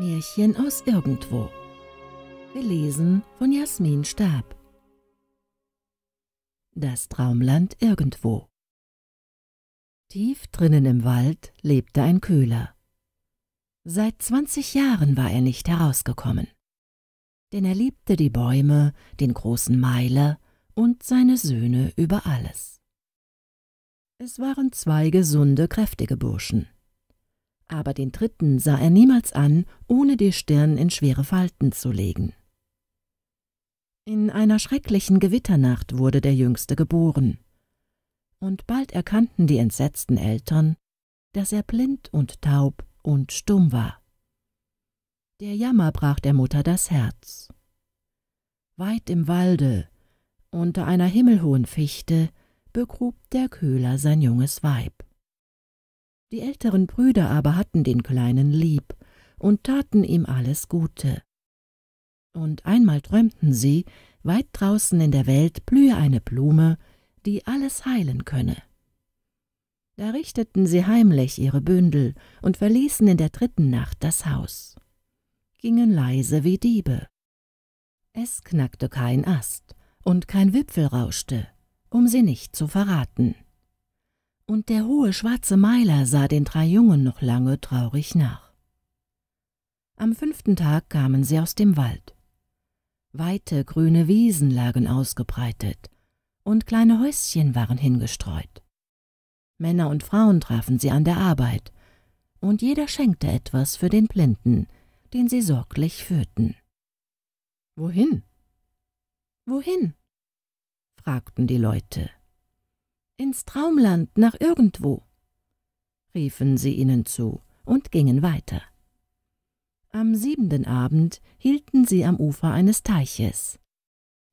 Märchen aus irgendwo. Gelesen von Jasmin Stab. Das Traumland irgendwo. Tief drinnen im Wald lebte ein Köhler. Seit 20 Jahren war er nicht herausgekommen. Denn er liebte die Bäume, den großen Meiler und seine Söhne über alles. Es waren zwei gesunde, kräftige Burschen aber den dritten sah er niemals an, ohne die Stirn in schwere Falten zu legen. In einer schrecklichen Gewitternacht wurde der Jüngste geboren, und bald erkannten die entsetzten Eltern, dass er blind und taub und stumm war. Der Jammer brach der Mutter das Herz. Weit im Walde, unter einer himmelhohen Fichte, begrub der Köhler sein junges Weib. Die älteren Brüder aber hatten den Kleinen lieb und taten ihm alles Gute. Und einmal träumten sie, weit draußen in der Welt blühe eine Blume, die alles heilen könne. Da richteten sie heimlich ihre Bündel und verließen in der dritten Nacht das Haus, gingen leise wie Diebe. Es knackte kein Ast und kein Wipfel rauschte, um sie nicht zu verraten und der hohe schwarze Meiler sah den drei Jungen noch lange traurig nach. Am fünften Tag kamen sie aus dem Wald. Weite grüne Wiesen lagen ausgebreitet und kleine Häuschen waren hingestreut. Männer und Frauen trafen sie an der Arbeit, und jeder schenkte etwas für den Blinden, den sie sorglich führten. Wohin? Wohin? fragten die Leute ins Traumland nach irgendwo, riefen sie ihnen zu und gingen weiter. Am siebenten Abend hielten sie am Ufer eines Teiches,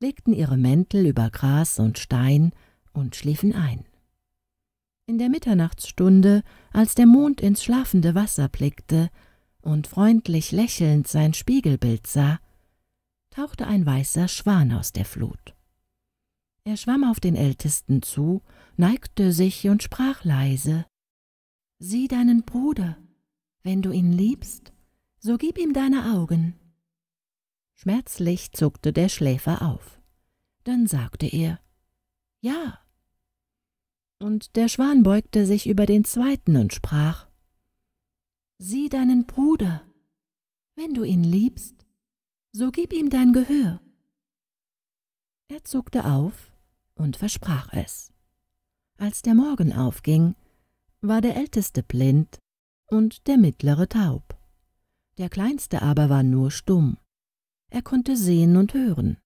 legten ihre Mäntel über Gras und Stein und schliefen ein. In der Mitternachtsstunde, als der Mond ins schlafende Wasser blickte und freundlich lächelnd sein Spiegelbild sah, tauchte ein weißer Schwan aus der Flut. Er schwamm auf den Ältesten zu, neigte sich und sprach leise Sieh deinen Bruder, wenn du ihn liebst, so gib ihm deine Augen. Schmerzlich zuckte der Schläfer auf. Dann sagte er Ja. Und der Schwan beugte sich über den zweiten und sprach Sieh deinen Bruder, wenn du ihn liebst, so gib ihm dein Gehör. Er zuckte auf, und versprach es. Als der Morgen aufging, war der Älteste blind und der Mittlere taub. Der Kleinste aber war nur stumm. Er konnte sehen und hören.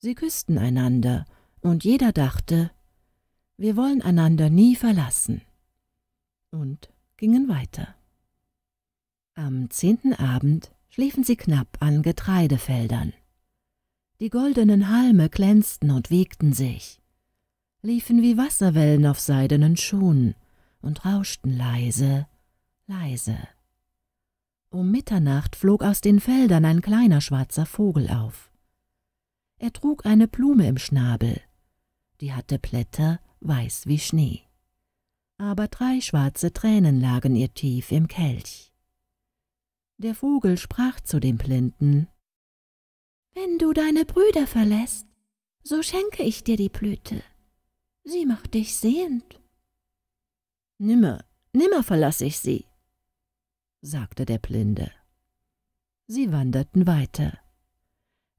Sie küssten einander, und jeder dachte, wir wollen einander nie verlassen. Und gingen weiter. Am zehnten Abend schliefen sie knapp an Getreidefeldern. Die goldenen Halme glänzten und wiegten sich, liefen wie Wasserwellen auf seidenen Schuhen und rauschten leise, leise. Um Mitternacht flog aus den Feldern ein kleiner schwarzer Vogel auf. Er trug eine Blume im Schnabel, die hatte Blätter weiß wie Schnee. Aber drei schwarze Tränen lagen ihr tief im Kelch. Der Vogel sprach zu dem Blinden wenn du deine Brüder verlässt, so schenke ich dir die Blüte. Sie macht dich sehend. Nimmer, nimmer verlasse ich sie, sagte der Blinde. Sie wanderten weiter,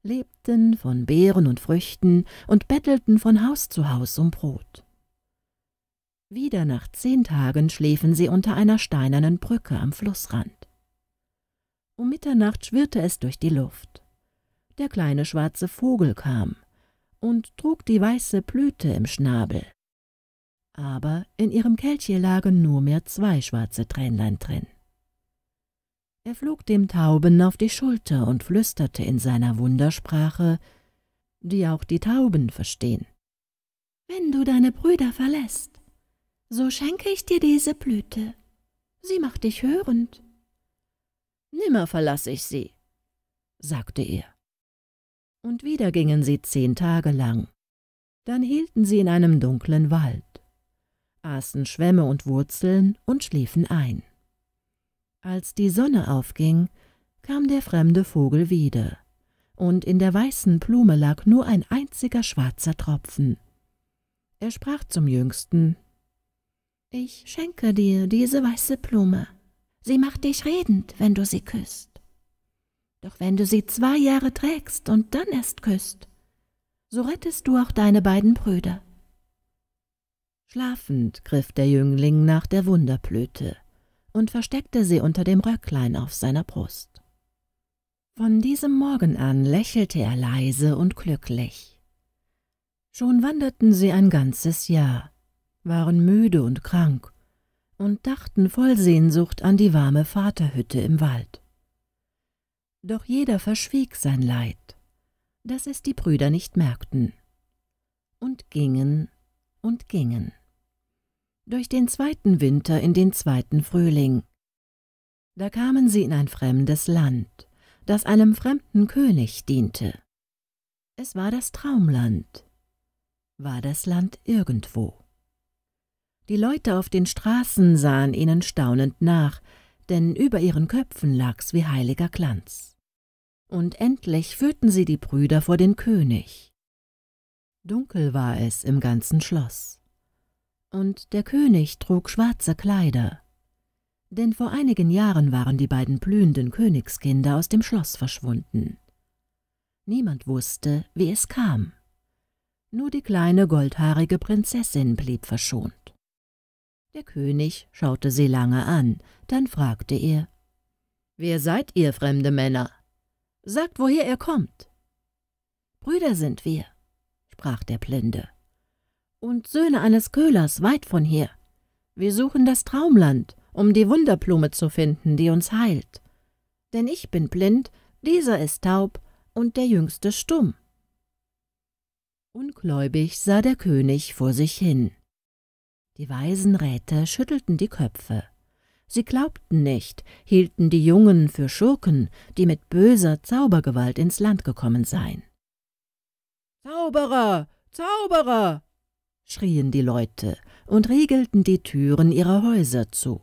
lebten von Beeren und Früchten und bettelten von Haus zu Haus um Brot. Wieder nach zehn Tagen schliefen sie unter einer steinernen Brücke am Flussrand. Um Mitternacht schwirrte es durch die Luft der kleine schwarze Vogel kam und trug die weiße Blüte im Schnabel. Aber in ihrem Kelche lagen nur mehr zwei schwarze Tränlein drin. Er flog dem Tauben auf die Schulter und flüsterte in seiner Wundersprache, die auch die Tauben verstehen. »Wenn du deine Brüder verlässt, so schenke ich dir diese Blüte. Sie macht dich hörend.« »Nimmer verlasse ich sie«, sagte er und wieder gingen sie zehn Tage lang. Dann hielten sie in einem dunklen Wald, aßen Schwämme und Wurzeln und schliefen ein. Als die Sonne aufging, kam der fremde Vogel wieder, und in der weißen Blume lag nur ein einziger schwarzer Tropfen. Er sprach zum Jüngsten Ich schenke dir diese weiße Blume, sie macht dich redend, wenn du sie küsst. Doch wenn du sie zwei Jahre trägst und dann erst küsst, so rettest du auch deine beiden Brüder. Schlafend griff der Jüngling nach der Wunderblüte und versteckte sie unter dem Röcklein auf seiner Brust. Von diesem Morgen an lächelte er leise und glücklich. Schon wanderten sie ein ganzes Jahr, waren müde und krank und dachten voll Sehnsucht an die warme Vaterhütte im Wald. Doch jeder verschwieg sein Leid, dass es die Brüder nicht merkten, und gingen und gingen. Durch den zweiten Winter in den zweiten Frühling. Da kamen sie in ein fremdes Land, das einem fremden König diente. Es war das Traumland, war das Land irgendwo. Die Leute auf den Straßen sahen ihnen staunend nach, denn über ihren Köpfen lag's wie heiliger Glanz und endlich führten sie die Brüder vor den König. Dunkel war es im ganzen Schloss, und der König trug schwarze Kleider, denn vor einigen Jahren waren die beiden blühenden Königskinder aus dem Schloss verschwunden. Niemand wusste, wie es kam. Nur die kleine goldhaarige Prinzessin blieb verschont. Der König schaute sie lange an, dann fragte er, »Wer seid ihr, fremde Männer?« Sagt, woher ihr kommt. Brüder sind wir, sprach der Blinde, und Söhne eines Köhlers weit von hier. Wir suchen das Traumland, um die Wunderblume zu finden, die uns heilt. Denn ich bin blind, dieser ist taub und der Jüngste stumm. Ungläubig sah der König vor sich hin. Die weisen Räte schüttelten die Köpfe. Sie glaubten nicht, hielten die Jungen für Schurken, die mit böser Zaubergewalt ins Land gekommen seien. Zauberer, Zauberer! schrien die Leute und riegelten die Türen ihrer Häuser zu.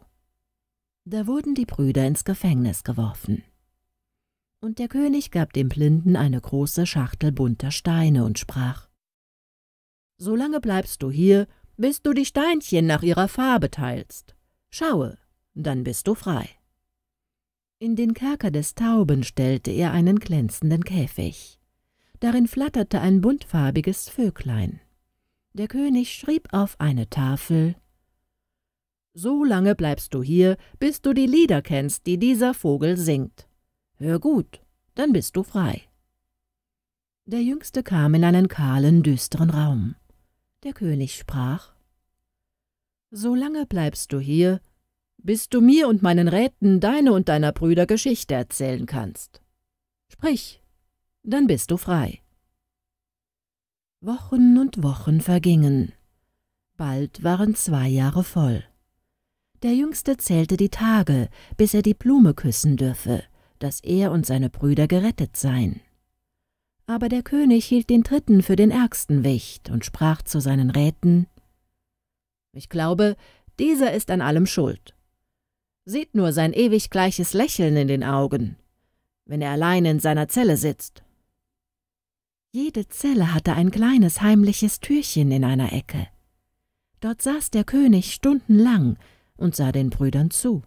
Da wurden die Brüder ins Gefängnis geworfen. Und der König gab dem Blinden eine große Schachtel bunter Steine und sprach Solange bleibst du hier, bis du die Steinchen nach ihrer Farbe teilst. Schaue, dann bist du frei. In den Kerker des Tauben stellte er einen glänzenden Käfig. Darin flatterte ein buntfarbiges Vöglein. Der König schrieb auf eine Tafel So lange bleibst du hier, bis du die Lieder kennst, die dieser Vogel singt. Hör gut, dann bist du frei. Der Jüngste kam in einen kahlen, düsteren Raum. Der König sprach So lange bleibst du hier, bis du mir und meinen Räten deine und deiner Brüder Geschichte erzählen kannst. Sprich, dann bist du frei. Wochen und Wochen vergingen. Bald waren zwei Jahre voll. Der Jüngste zählte die Tage, bis er die Blume küssen dürfe, dass er und seine Brüder gerettet seien. Aber der König hielt den Dritten für den ärgsten Wicht und sprach zu seinen Räten Ich glaube, dieser ist an allem schuld. Seht nur sein ewig gleiches Lächeln in den Augen, wenn er allein in seiner Zelle sitzt. Jede Zelle hatte ein kleines heimliches Türchen in einer Ecke. Dort saß der König stundenlang und sah den Brüdern zu.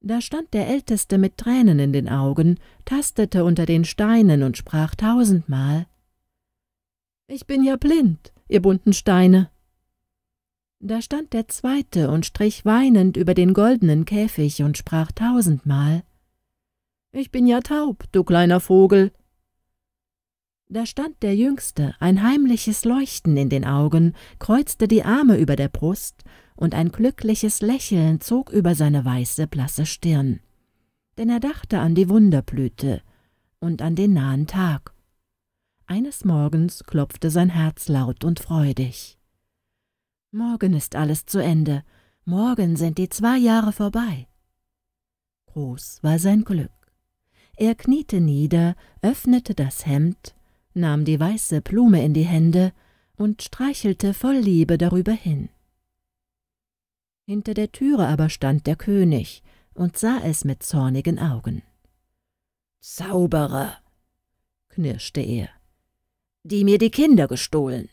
Da stand der Älteste mit Tränen in den Augen, tastete unter den Steinen und sprach tausendmal Ich bin ja blind, ihr bunten Steine. Da stand der Zweite und strich weinend über den goldenen Käfig und sprach tausendmal, »Ich bin ja taub, du kleiner Vogel!« Da stand der Jüngste, ein heimliches Leuchten in den Augen, kreuzte die Arme über der Brust, und ein glückliches Lächeln zog über seine weiße, blasse Stirn. Denn er dachte an die Wunderblüte und an den nahen Tag. Eines Morgens klopfte sein Herz laut und freudig. Morgen ist alles zu Ende, morgen sind die zwei Jahre vorbei. Groß war sein Glück. Er kniete nieder, öffnete das Hemd, nahm die weiße Blume in die Hände und streichelte voll Liebe darüber hin. Hinter der Türe aber stand der König und sah es mit zornigen Augen. »Zauberer«, knirschte er, »die mir die Kinder gestohlen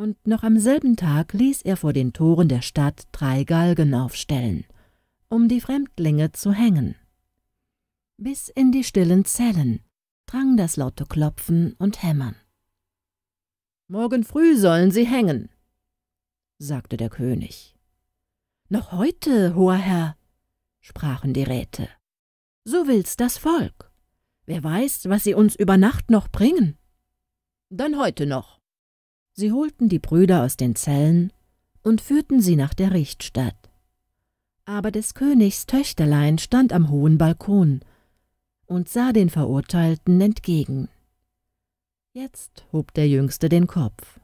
und noch am selben Tag ließ er vor den Toren der Stadt drei Galgen aufstellen, um die Fremdlinge zu hängen. Bis in die stillen Zellen drang das laute Klopfen und Hämmern. Morgen früh sollen sie hängen, sagte der König. Noch heute, hoher Herr, sprachen die Räte. So will's das Volk. Wer weiß, was sie uns über Nacht noch bringen. Dann heute noch, Sie holten die Brüder aus den Zellen und führten sie nach der Richtstadt. Aber des Königs Töchterlein stand am hohen Balkon und sah den Verurteilten entgegen. Jetzt hob der Jüngste den Kopf.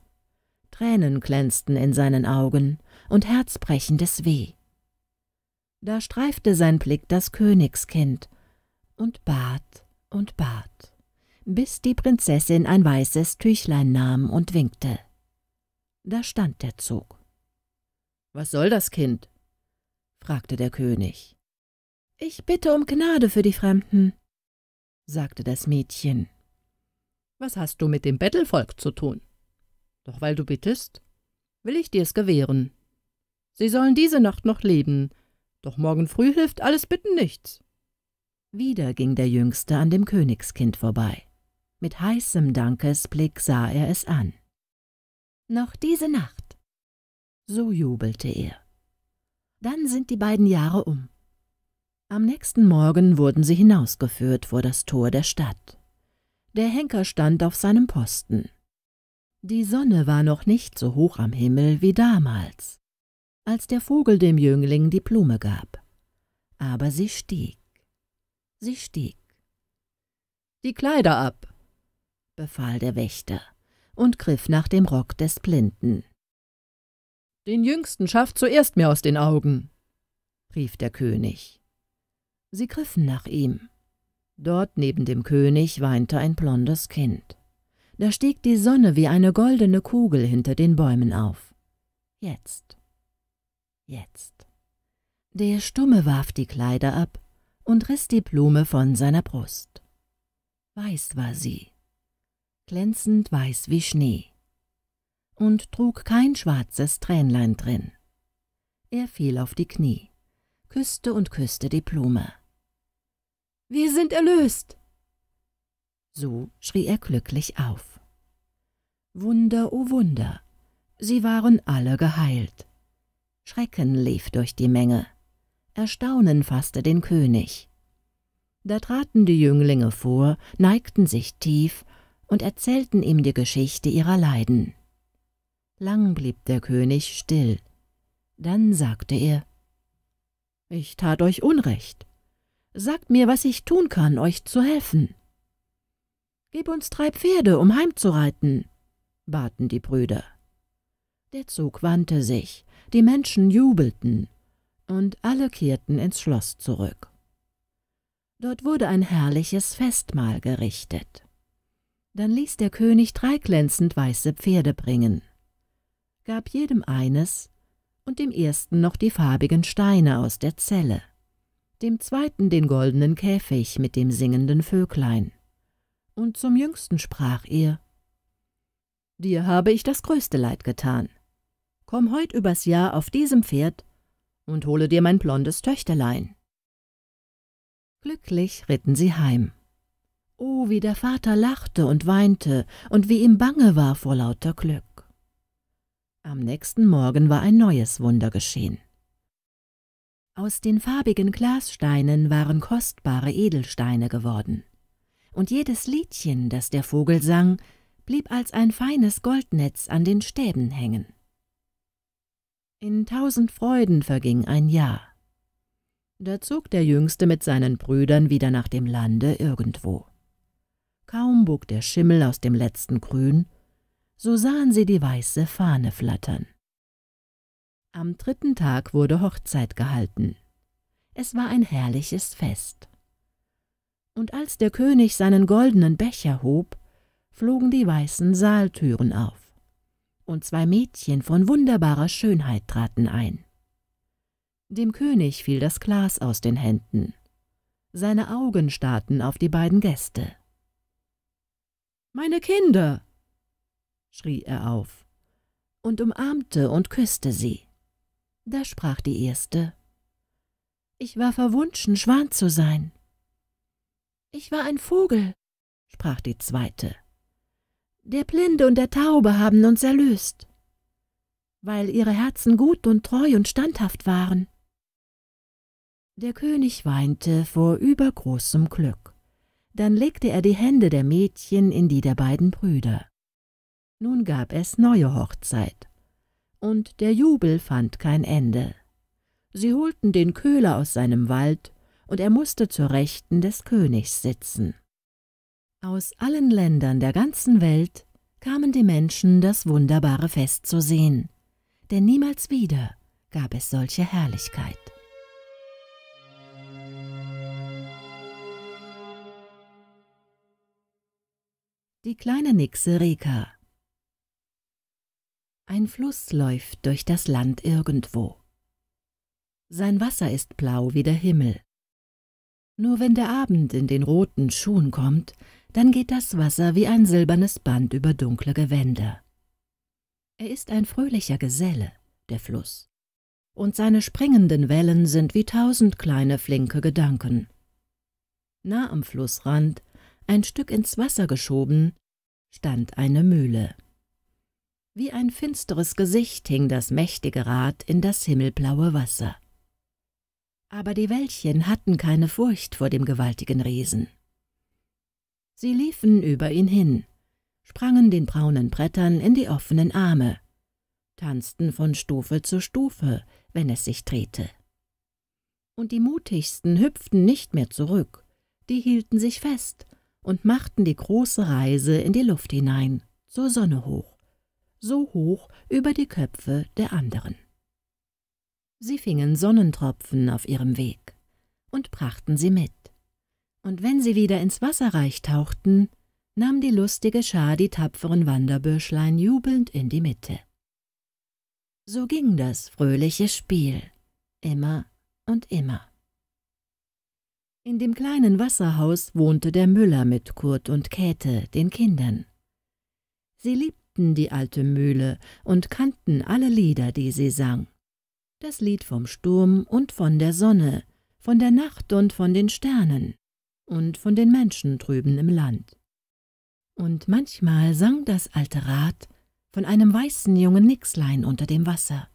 Tränen glänzten in seinen Augen und herzbrechendes Weh. Da streifte sein Blick das Königskind und bat und bat, bis die Prinzessin ein weißes Tüchlein nahm und winkte. Da stand der Zug. Was soll das Kind? fragte der König. Ich bitte um Gnade für die Fremden, sagte das Mädchen. Was hast du mit dem Bettelvolk zu tun? Doch weil du bittest, will ich dir's gewähren. Sie sollen diese Nacht noch leben, doch morgen früh hilft alles Bitten nichts. Wieder ging der Jüngste an dem Königskind vorbei. Mit heißem Dankesblick sah er es an. Noch diese Nacht. So jubelte er. Dann sind die beiden Jahre um. Am nächsten Morgen wurden sie hinausgeführt vor das Tor der Stadt. Der Henker stand auf seinem Posten. Die Sonne war noch nicht so hoch am Himmel wie damals, als der Vogel dem Jüngling die Blume gab. Aber sie stieg. Sie stieg. Die Kleider ab, befahl der Wächter und griff nach dem Rock des Blinden. Den Jüngsten schafft zuerst mir aus den Augen, rief der König. Sie griffen nach ihm. Dort neben dem König weinte ein blondes Kind. Da stieg die Sonne wie eine goldene Kugel hinter den Bäumen auf. Jetzt. Jetzt. Der Stumme warf die Kleider ab und riss die Blume von seiner Brust. Weiß war sie, glänzend weiß wie Schnee, und trug kein schwarzes Tränlein drin. Er fiel auf die Knie, küßte und küßte die Blume. Wir sind erlöst! So schrie er glücklich auf. Wunder, o oh Wunder, sie waren alle geheilt. Schrecken lief durch die Menge, Erstaunen faßte den König. Da traten die Jünglinge vor, neigten sich tief und erzählten ihm die Geschichte ihrer Leiden. Lang blieb der König still. Dann sagte er, »Ich tat euch Unrecht. Sagt mir, was ich tun kann, euch zu helfen.« »Gib uns drei Pferde, um heimzureiten«, baten die Brüder. Der Zug wandte sich, die Menschen jubelten, und alle kehrten ins Schloss zurück. Dort wurde ein herrliches Festmahl gerichtet. Dann ließ der König drei glänzend weiße Pferde bringen, gab jedem eines und dem ersten noch die farbigen Steine aus der Zelle, dem zweiten den goldenen Käfig mit dem singenden Vöglein. Und zum Jüngsten sprach er, »Dir habe ich das größte Leid getan. Komm heut übers Jahr auf diesem Pferd und hole dir mein blondes Töchterlein.« Glücklich ritten sie heim. Oh, wie der Vater lachte und weinte und wie ihm bange war vor lauter Glück. Am nächsten Morgen war ein neues Wunder geschehen. Aus den farbigen Glassteinen waren kostbare Edelsteine geworden, und jedes Liedchen, das der Vogel sang, blieb als ein feines Goldnetz an den Stäben hängen. In tausend Freuden verging ein Jahr. Da zog der Jüngste mit seinen Brüdern wieder nach dem Lande irgendwo. Kaum bog der Schimmel aus dem letzten Grün, so sahen sie die weiße Fahne flattern. Am dritten Tag wurde Hochzeit gehalten. Es war ein herrliches Fest. Und als der König seinen goldenen Becher hob, flogen die weißen Saaltüren auf, und zwei Mädchen von wunderbarer Schönheit traten ein. Dem König fiel das Glas aus den Händen. Seine Augen starrten auf die beiden Gäste meine Kinder!« schrie er auf und umarmte und küsste sie. Da sprach die Erste, »Ich war verwunschen, Schwan zu sein.« »Ich war ein Vogel«, sprach die Zweite. »Der Blinde und der Taube haben uns erlöst, weil ihre Herzen gut und treu und standhaft waren.« Der König weinte vor übergroßem Glück. Dann legte er die Hände der Mädchen in die der beiden Brüder. Nun gab es neue Hochzeit, und der Jubel fand kein Ende. Sie holten den Köhler aus seinem Wald, und er musste zur Rechten des Königs sitzen. Aus allen Ländern der ganzen Welt kamen die Menschen das wunderbare Fest zu sehen, denn niemals wieder gab es solche Herrlichkeit. Die kleine Nixe Reka Ein Fluss läuft durch das Land irgendwo. Sein Wasser ist blau wie der Himmel. Nur wenn der Abend in den roten Schuhen kommt, dann geht das Wasser wie ein silbernes Band über dunkle Gewänder. Er ist ein fröhlicher Geselle, der Fluss, und seine springenden Wellen sind wie tausend kleine flinke Gedanken. Nah am Flussrand ein Stück ins Wasser geschoben, stand eine Mühle. Wie ein finsteres Gesicht hing das mächtige Rad in das himmelblaue Wasser. Aber die Wäldchen hatten keine Furcht vor dem gewaltigen Riesen. Sie liefen über ihn hin, sprangen den braunen Brettern in die offenen Arme, tanzten von Stufe zu Stufe, wenn es sich drehte. Und die mutigsten hüpften nicht mehr zurück, die hielten sich fest und machten die große Reise in die Luft hinein, zur Sonne hoch, so hoch über die Köpfe der anderen. Sie fingen Sonnentropfen auf ihrem Weg und brachten sie mit. Und wenn sie wieder ins Wasserreich tauchten, nahm die lustige Schar die tapferen Wanderbürschlein jubelnd in die Mitte. So ging das fröhliche Spiel, immer und immer. In dem kleinen Wasserhaus wohnte der Müller mit Kurt und Käthe, den Kindern. Sie liebten die alte Mühle und kannten alle Lieder, die sie sang. Das Lied vom Sturm und von der Sonne, von der Nacht und von den Sternen und von den Menschen drüben im Land. Und manchmal sang das alte Rad von einem weißen jungen Nixlein unter dem Wasser.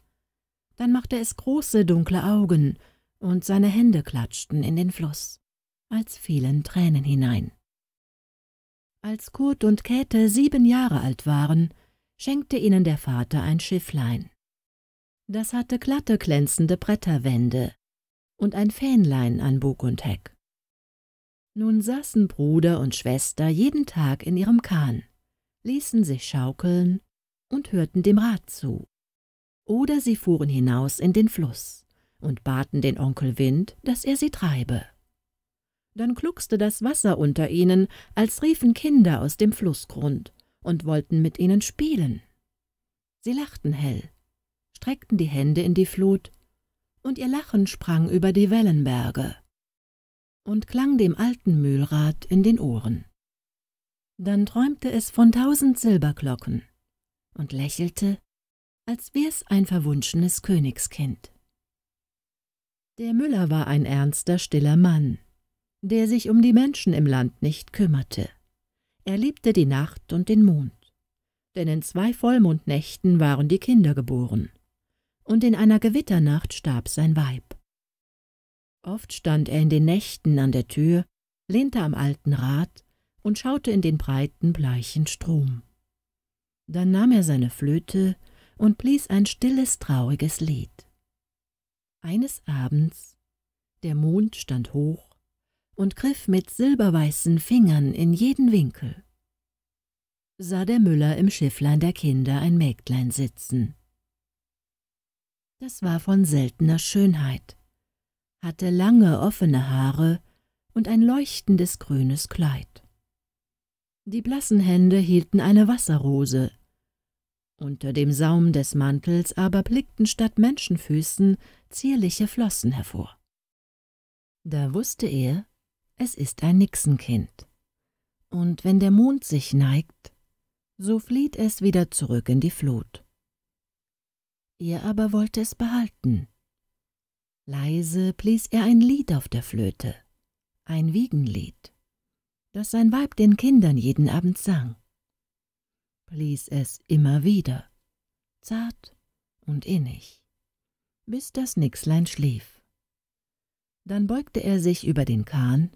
Dann machte es große dunkle Augen, und seine Hände klatschten in den Fluss als vielen Tränen hinein. Als Kurt und Käthe sieben Jahre alt waren, schenkte ihnen der Vater ein Schifflein. Das hatte glatte, glänzende Bretterwände und ein Fähnlein an Bug und Heck. Nun saßen Bruder und Schwester jeden Tag in ihrem Kahn, ließen sich schaukeln und hörten dem Rat zu. Oder sie fuhren hinaus in den Fluss und baten den Onkel Wind, dass er sie treibe. Dann kluckste das Wasser unter ihnen, als riefen Kinder aus dem Flussgrund und wollten mit ihnen spielen. Sie lachten hell, streckten die Hände in die Flut, und ihr Lachen sprang über die Wellenberge und klang dem alten Mühlrad in den Ohren. Dann träumte es von tausend Silberglocken und lächelte, als wär's ein verwunschenes Königskind. Der Müller war ein ernster, stiller Mann, der sich um die Menschen im Land nicht kümmerte. Er liebte die Nacht und den Mond, denn in zwei Vollmondnächten waren die Kinder geboren, und in einer Gewitternacht starb sein Weib. Oft stand er in den Nächten an der Tür, lehnte am alten Rad und schaute in den breiten, bleichen Strom. Dann nahm er seine Flöte und blies ein stilles, trauriges Lied. Eines Abends, der Mond stand hoch, und griff mit silberweißen Fingern in jeden Winkel. Sah der Müller im Schifflein der Kinder ein Mägdlein sitzen. Das war von seltener Schönheit, hatte lange offene Haare und ein leuchtendes grünes Kleid. Die blassen Hände hielten eine Wasserrose, unter dem Saum des Mantels aber blickten statt Menschenfüßen zierliche Flossen hervor. Da wußte er, es ist ein Nixenkind. Und wenn der Mond sich neigt, so flieht es wieder zurück in die Flut. Er aber wollte es behalten. Leise blies er ein Lied auf der Flöte, ein Wiegenlied, das sein Weib den Kindern jeden Abend sang. Blies es immer wieder, zart und innig, bis das Nixlein schlief. Dann beugte er sich über den Kahn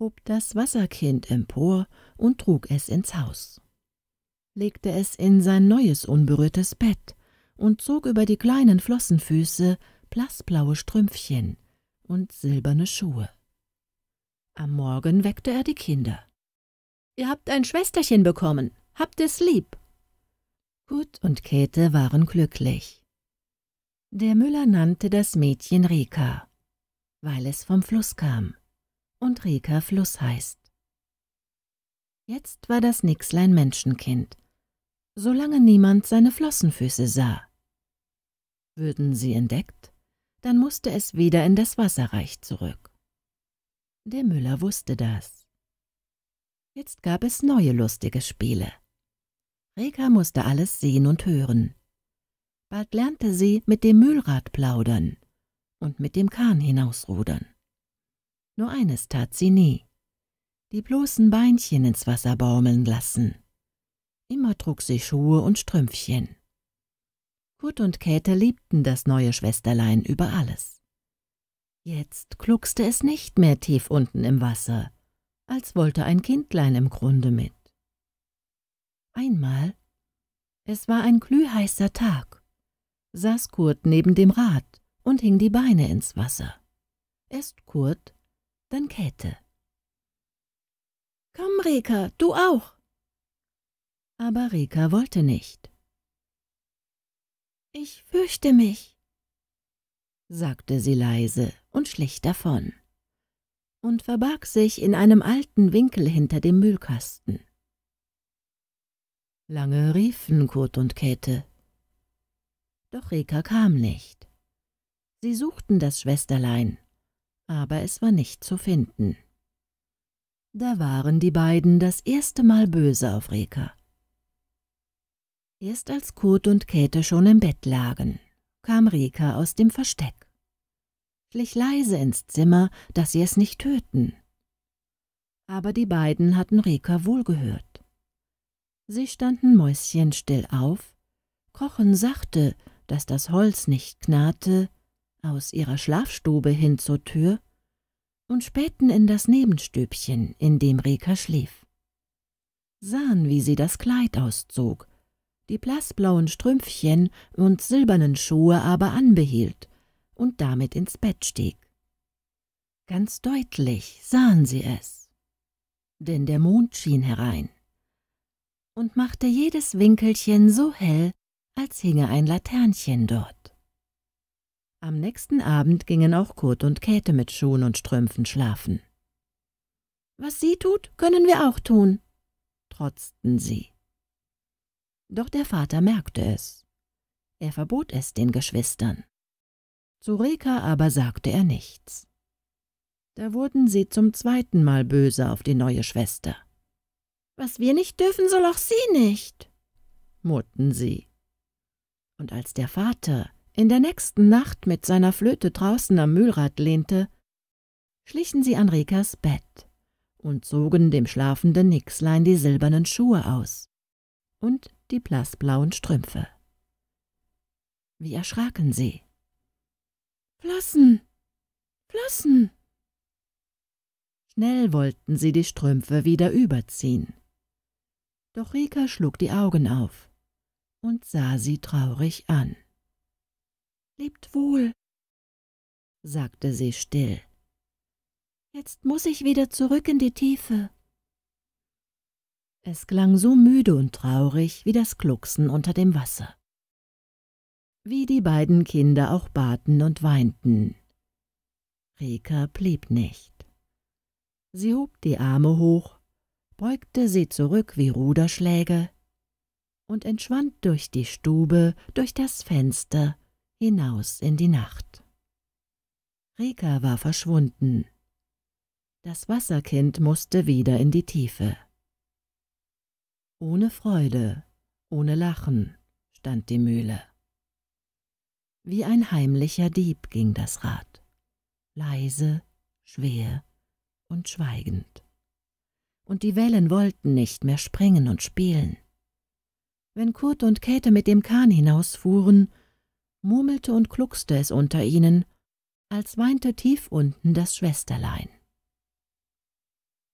hob das Wasserkind empor und trug es ins Haus, legte es in sein neues unberührtes Bett und zog über die kleinen Flossenfüße blassblaue Strümpfchen und silberne Schuhe. Am Morgen weckte er die Kinder. »Ihr habt ein Schwesterchen bekommen. Habt es lieb.« Gut und Käthe waren glücklich. Der Müller nannte das Mädchen Rika, weil es vom Fluss kam und reger Fluss heißt. Jetzt war das Nixlein Menschenkind, solange niemand seine Flossenfüße sah. Würden sie entdeckt, dann musste es wieder in das Wasserreich zurück. Der Müller wusste das. Jetzt gab es neue lustige Spiele. Reka musste alles sehen und hören. Bald lernte sie mit dem Mühlrad plaudern und mit dem Kahn hinausrudern. Nur eines tat sie nie. Die bloßen Beinchen ins Wasser baumeln lassen. Immer trug sie Schuhe und Strümpfchen. Kurt und Käthe liebten das neue Schwesterlein über alles. Jetzt kluckste es nicht mehr tief unten im Wasser, als wollte ein Kindlein im Grunde mit. Einmal, es war ein glühheißer Tag, saß Kurt neben dem Rad und hing die Beine ins Wasser. Erst Kurt, dann Käthe. Komm, Reka, du auch. Aber Reka wollte nicht. Ich fürchte mich, sagte sie leise und schlich davon und verbarg sich in einem alten Winkel hinter dem Müllkasten. Lange riefen Kurt und Käthe. Doch Reka kam nicht. Sie suchten das Schwesterlein, aber es war nicht zu finden. Da waren die beiden das erste Mal böse auf Reka. Erst als Kurt und Käthe schon im Bett lagen, kam Reka aus dem Versteck, schlich leise ins Zimmer, dass sie es nicht töten. Aber die beiden hatten Reka wohl gehört. Sie standen mäuschenstill auf, krochen sachte, dass das Holz nicht knarrte, aus ihrer Schlafstube hin zur Tür und spähten in das Nebenstübchen, in dem Reka schlief. Sahen, wie sie das Kleid auszog, die blassblauen Strümpfchen und silbernen Schuhe aber anbehielt und damit ins Bett stieg. Ganz deutlich sahen sie es, denn der Mond schien herein und machte jedes Winkelchen so hell, als hinge ein Laternchen dort. Am nächsten Abend gingen auch Kurt und Käthe mit Schuhen und Strümpfen schlafen. Was sie tut, können wir auch tun, trotzten sie. Doch der Vater merkte es. Er verbot es den Geschwistern. Zu Reka aber sagte er nichts. Da wurden sie zum zweiten Mal böse auf die neue Schwester. Was wir nicht dürfen, soll auch sie nicht, murrten sie. Und als der Vater in der nächsten Nacht mit seiner Flöte draußen am Mühlrad lehnte, schlichen sie an Rikas Bett und zogen dem schlafenden Nixlein die silbernen Schuhe aus und die blassblauen Strümpfe. Wie erschraken sie. Flossen! Flossen! Schnell wollten sie die Strümpfe wieder überziehen. Doch Rika schlug die Augen auf und sah sie traurig an. Lebt wohl, sagte sie still. Jetzt muß ich wieder zurück in die Tiefe. Es klang so müde und traurig wie das Klucksen unter dem Wasser. Wie die beiden Kinder auch baten und weinten. Rika blieb nicht. Sie hob die Arme hoch, beugte sie zurück wie Ruderschläge und entschwand durch die Stube, durch das Fenster hinaus in die Nacht. Rika war verschwunden. Das Wasserkind musste wieder in die Tiefe. Ohne Freude, ohne Lachen stand die Mühle. Wie ein heimlicher Dieb ging das Rad, leise, schwer und schweigend. Und die Wellen wollten nicht mehr springen und spielen. Wenn Kurt und Käthe mit dem Kahn hinausfuhren, murmelte und kluckste es unter ihnen, als weinte tief unten das Schwesterlein.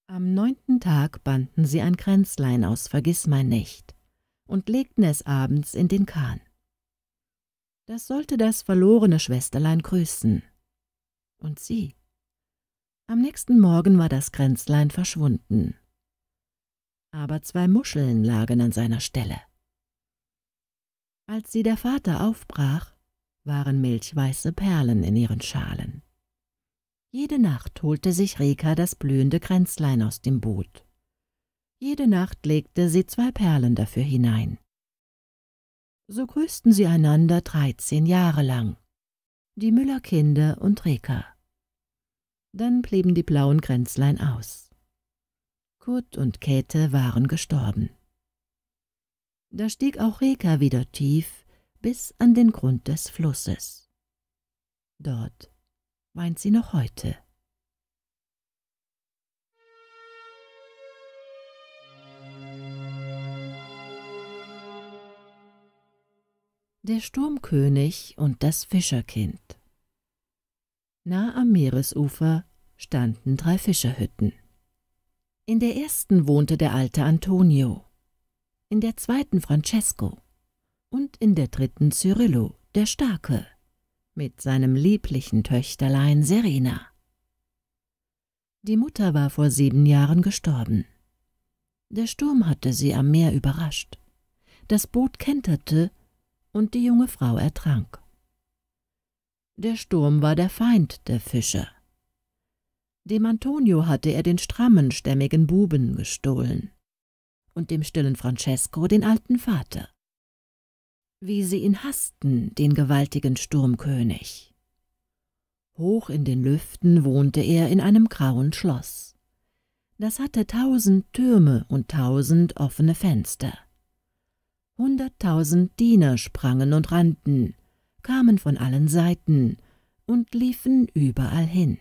Am neunten Tag banden sie ein Kränzlein aus Vergissmeinnicht und legten es abends in den Kahn. Das sollte das verlorene Schwesterlein grüßen. Und sie. Am nächsten Morgen war das Kränzlein verschwunden. Aber zwei Muscheln lagen an seiner Stelle. Als sie der Vater aufbrach, waren milchweiße Perlen in ihren Schalen. Jede Nacht holte sich Rika das blühende Kränzlein aus dem Boot. Jede Nacht legte sie zwei Perlen dafür hinein. So grüßten sie einander dreizehn Jahre lang, die Müllerkinder und Reka. Dann blieben die blauen Kränzlein aus. Kurt und Käthe waren gestorben. Da stieg auch Reka wieder tief bis an den Grund des Flusses. Dort weint sie noch heute. Der Sturmkönig und das Fischerkind Nah am Meeresufer standen drei Fischerhütten. In der ersten wohnte der alte Antonio, in der zweiten Francesco und in der dritten Cyrillo, der Starke, mit seinem lieblichen Töchterlein Serena. Die Mutter war vor sieben Jahren gestorben. Der Sturm hatte sie am Meer überrascht. Das Boot kenterte und die junge Frau ertrank. Der Sturm war der Feind der Fischer. Dem Antonio hatte er den strammen, stämmigen Buben gestohlen und dem stillen Francesco den alten Vater wie sie ihn hassten, den gewaltigen Sturmkönig. Hoch in den Lüften wohnte er in einem grauen Schloss. Das hatte tausend Türme und tausend offene Fenster. Hunderttausend Diener sprangen und rannten, kamen von allen Seiten und liefen überall hin.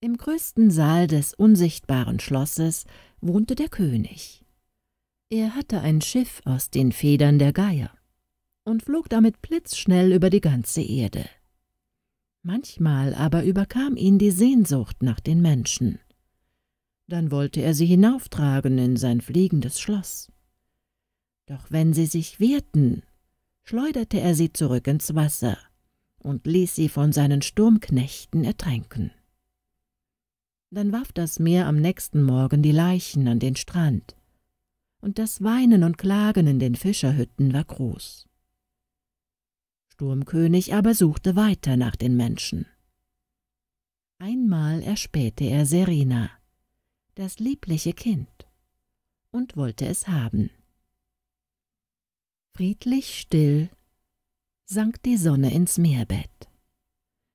Im größten Saal des unsichtbaren Schlosses wohnte der König. Er hatte ein Schiff aus den Federn der Geier und flog damit blitzschnell über die ganze Erde. Manchmal aber überkam ihn die Sehnsucht nach den Menschen. Dann wollte er sie hinauftragen in sein fliegendes Schloss. Doch wenn sie sich wehrten, schleuderte er sie zurück ins Wasser und ließ sie von seinen Sturmknechten ertränken. Dann warf das Meer am nächsten Morgen die Leichen an den Strand, und das Weinen und Klagen in den Fischerhütten war groß. Sturmkönig aber suchte weiter nach den Menschen. Einmal erspähte er Serena, das liebliche Kind, und wollte es haben. Friedlich still sank die Sonne ins Meerbett,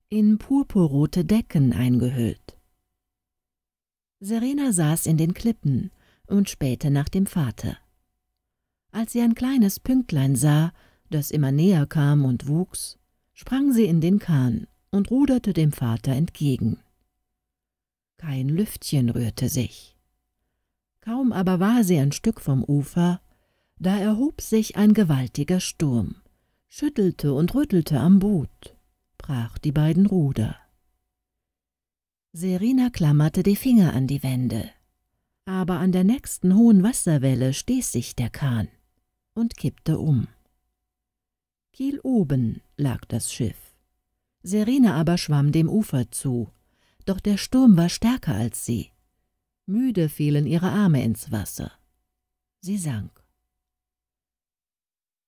in purpurrote Decken eingehüllt. Serena saß in den Klippen, und spähte nach dem Vater. Als sie ein kleines Pünktlein sah, das immer näher kam und wuchs, sprang sie in den Kahn und ruderte dem Vater entgegen. Kein Lüftchen rührte sich. Kaum aber war sie ein Stück vom Ufer, da erhob sich ein gewaltiger Sturm, schüttelte und rüttelte am Boot, brach die beiden Ruder. Serena klammerte die Finger an die Wände, aber an der nächsten hohen Wasserwelle stieß sich der Kahn und kippte um. Kiel oben lag das Schiff. Serena aber schwamm dem Ufer zu, doch der Sturm war stärker als sie. Müde fielen ihre Arme ins Wasser. Sie sank.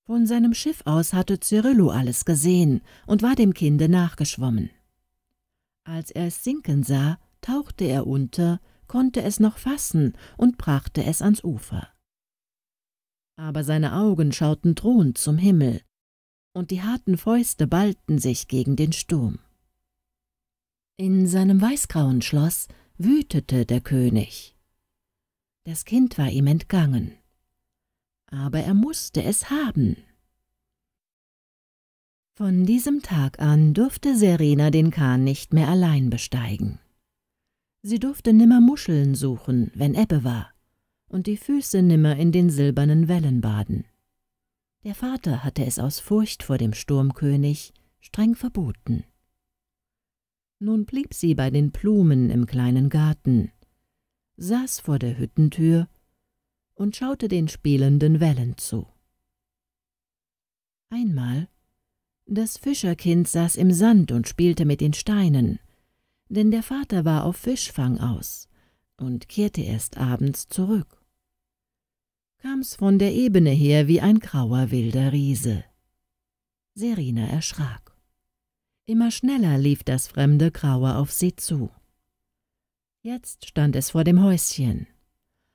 Von seinem Schiff aus hatte Cyrillo alles gesehen und war dem Kinde nachgeschwommen. Als er es sinken sah, tauchte er unter konnte es noch fassen und brachte es ans Ufer. Aber seine Augen schauten drohend zum Himmel, und die harten Fäuste ballten sich gegen den Sturm. In seinem weißgrauen Schloss wütete der König. Das Kind war ihm entgangen, aber er musste es haben. Von diesem Tag an durfte Serena den Kahn nicht mehr allein besteigen. Sie durfte nimmer Muscheln suchen, wenn Ebbe war, und die Füße nimmer in den silbernen Wellen baden. Der Vater hatte es aus Furcht vor dem Sturmkönig streng verboten. Nun blieb sie bei den Blumen im kleinen Garten, saß vor der Hüttentür und schaute den spielenden Wellen zu. Einmal, das Fischerkind saß im Sand und spielte mit den Steinen, denn der Vater war auf Fischfang aus und kehrte erst abends zurück. Kam's von der Ebene her wie ein grauer wilder Riese. Serina erschrak. Immer schneller lief das fremde Graue auf sie zu. Jetzt stand es vor dem Häuschen.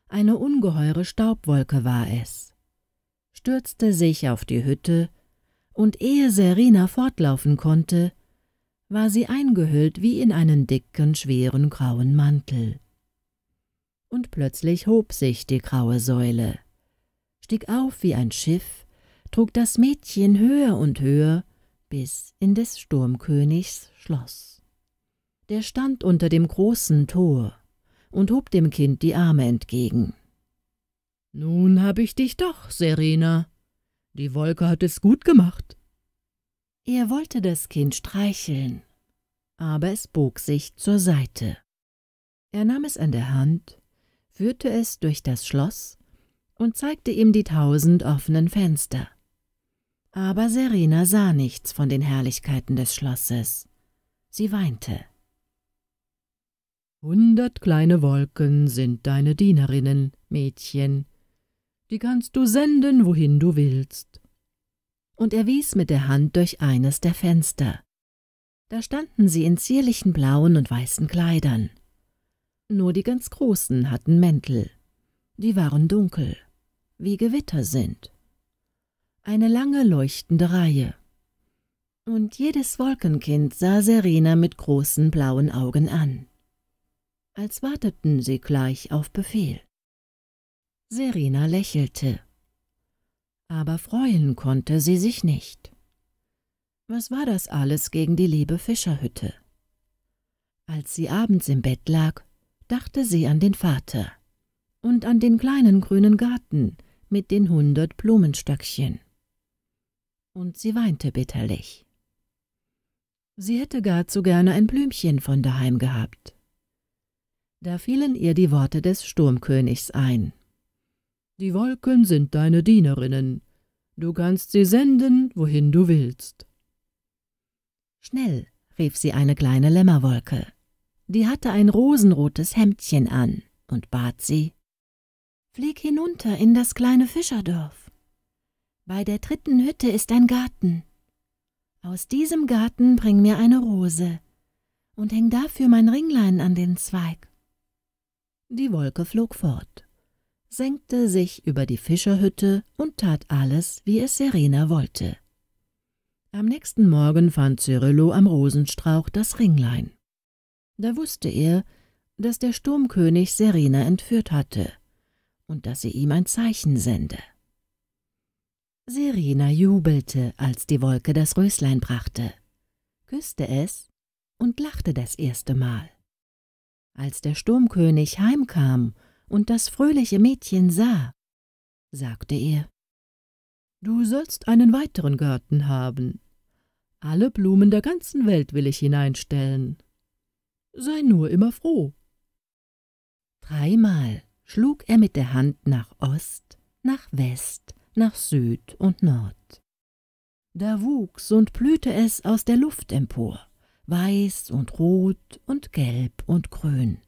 Eine ungeheure Staubwolke war es. Stürzte sich auf die Hütte, und ehe Serina fortlaufen konnte, war sie eingehüllt wie in einen dicken, schweren, grauen Mantel. Und plötzlich hob sich die graue Säule, stieg auf wie ein Schiff, trug das Mädchen höher und höher bis in des Sturmkönigs Schloss. Der stand unter dem großen Tor und hob dem Kind die Arme entgegen. »Nun hab ich dich doch, Serena. Die Wolke hat es gut gemacht.« er wollte das Kind streicheln, aber es bog sich zur Seite. Er nahm es an der Hand, führte es durch das Schloss und zeigte ihm die tausend offenen Fenster. Aber Serena sah nichts von den Herrlichkeiten des Schlosses. Sie weinte. Hundert kleine Wolken sind deine Dienerinnen, Mädchen. Die kannst du senden, wohin du willst und er wies mit der Hand durch eines der Fenster. Da standen sie in zierlichen blauen und weißen Kleidern. Nur die ganz Großen hatten Mäntel. Die waren dunkel, wie Gewitter sind. Eine lange leuchtende Reihe. Und jedes Wolkenkind sah Serena mit großen blauen Augen an. Als warteten sie gleich auf Befehl. Serena lächelte aber freuen konnte sie sich nicht. Was war das alles gegen die liebe Fischerhütte? Als sie abends im Bett lag, dachte sie an den Vater und an den kleinen grünen Garten mit den hundert Blumenstöckchen. Und sie weinte bitterlich. Sie hätte gar zu gerne ein Blümchen von daheim gehabt. Da fielen ihr die Worte des Sturmkönigs ein. Die Wolken sind deine Dienerinnen. Du kannst sie senden, wohin du willst. Schnell, rief sie eine kleine Lämmerwolke. Die hatte ein rosenrotes Hemdchen an und bat sie, Flieg hinunter in das kleine Fischerdorf. Bei der dritten Hütte ist ein Garten. Aus diesem Garten bring mir eine Rose und häng dafür mein Ringlein an den Zweig. Die Wolke flog fort senkte sich über die Fischerhütte und tat alles, wie es Serena wollte. Am nächsten Morgen fand Cyrillo am Rosenstrauch das Ringlein. Da wusste er, dass der Sturmkönig Serena entführt hatte und dass sie ihm ein Zeichen sende. Serena jubelte, als die Wolke das Röslein brachte, küßte es und lachte das erste Mal. Als der Sturmkönig heimkam und das fröhliche Mädchen sah, sagte er. »Du sollst einen weiteren Garten haben. Alle Blumen der ganzen Welt will ich hineinstellen. Sei nur immer froh.« Dreimal schlug er mit der Hand nach Ost, nach West, nach Süd und Nord. Da wuchs und blühte es aus der Luft empor, weiß und rot und gelb und grün.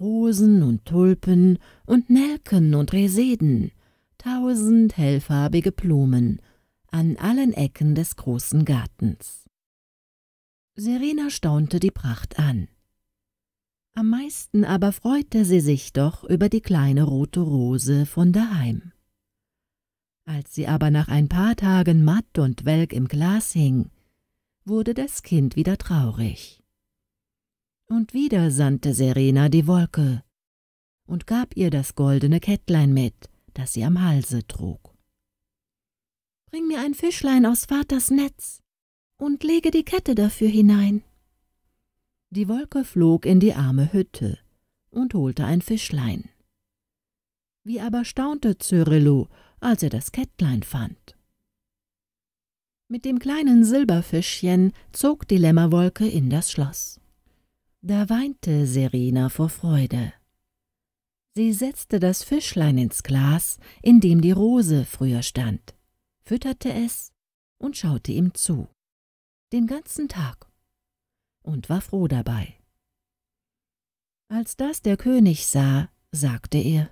Rosen und Tulpen und Nelken und Reseden, tausend hellfarbige Blumen an allen Ecken des großen Gartens. Serena staunte die Pracht an. Am meisten aber freute sie sich doch über die kleine rote Rose von daheim. Als sie aber nach ein paar Tagen matt und welk im Glas hing, wurde das Kind wieder traurig. Und wieder sandte Serena die Wolke und gab ihr das goldene Kettlein mit, das sie am Halse trug. »Bring mir ein Fischlein aus Vaters Netz und lege die Kette dafür hinein.« Die Wolke flog in die arme Hütte und holte ein Fischlein. Wie aber staunte Cyrillo, als er das Kettlein fand. Mit dem kleinen Silberfischchen zog die Lämmerwolke in das Schloss. Da weinte Serena vor Freude. Sie setzte das Fischlein ins Glas, in dem die Rose früher stand, fütterte es und schaute ihm zu. Den ganzen Tag. Und war froh dabei. Als das der König sah, sagte er,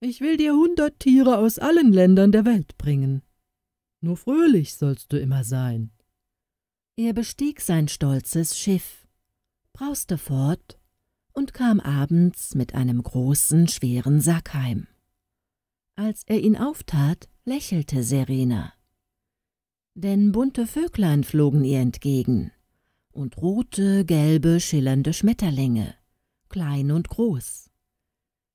»Ich will dir hundert Tiere aus allen Ländern der Welt bringen. Nur fröhlich sollst du immer sein.« Er bestieg sein stolzes Schiff brauste fort und kam abends mit einem großen, schweren Sack heim. Als er ihn auftat, lächelte Serena. Denn bunte Vöglein flogen ihr entgegen und rote, gelbe, schillernde Schmetterlinge, klein und groß.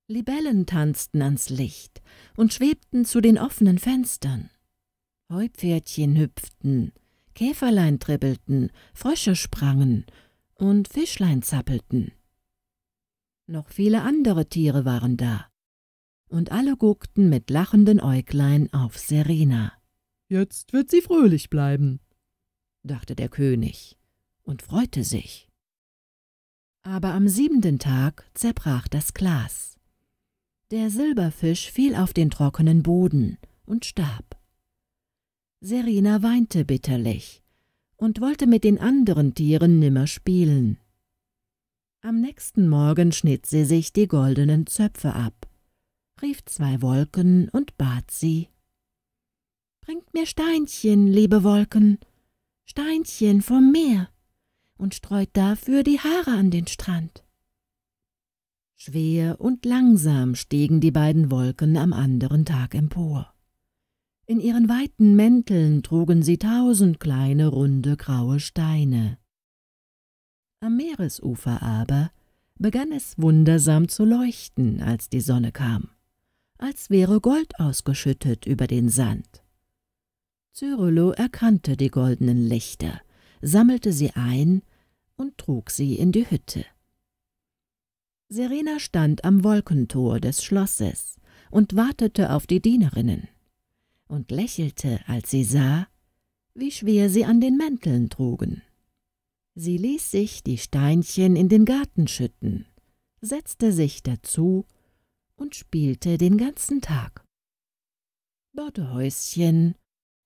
Libellen tanzten ans Licht und schwebten zu den offenen Fenstern. Heupferdchen hüpften, Käferlein tribbelten, Frösche sprangen und Fischlein zappelten. Noch viele andere Tiere waren da, und alle guckten mit lachenden Äuglein auf Serena. Jetzt wird sie fröhlich bleiben, dachte der König und freute sich. Aber am siebenten Tag zerbrach das Glas. Der Silberfisch fiel auf den trockenen Boden und starb. Serena weinte bitterlich und wollte mit den anderen Tieren nimmer spielen. Am nächsten Morgen schnitt sie sich die goldenen Zöpfe ab, rief zwei Wolken und bat sie. »Bringt mir Steinchen, liebe Wolken, Steinchen vom Meer, und streut dafür die Haare an den Strand.« Schwer und langsam stiegen die beiden Wolken am anderen Tag empor. In ihren weiten Mänteln trugen sie tausend kleine, runde, graue Steine. Am Meeresufer aber begann es wundersam zu leuchten, als die Sonne kam, als wäre Gold ausgeschüttet über den Sand. Cyrullo erkannte die goldenen Lichter, sammelte sie ein und trug sie in die Hütte. Serena stand am Wolkentor des Schlosses und wartete auf die Dienerinnen und lächelte, als sie sah, wie schwer sie an den Mänteln trugen. Sie ließ sich die Steinchen in den Garten schütten, setzte sich dazu und spielte den ganzen Tag. Häuschen,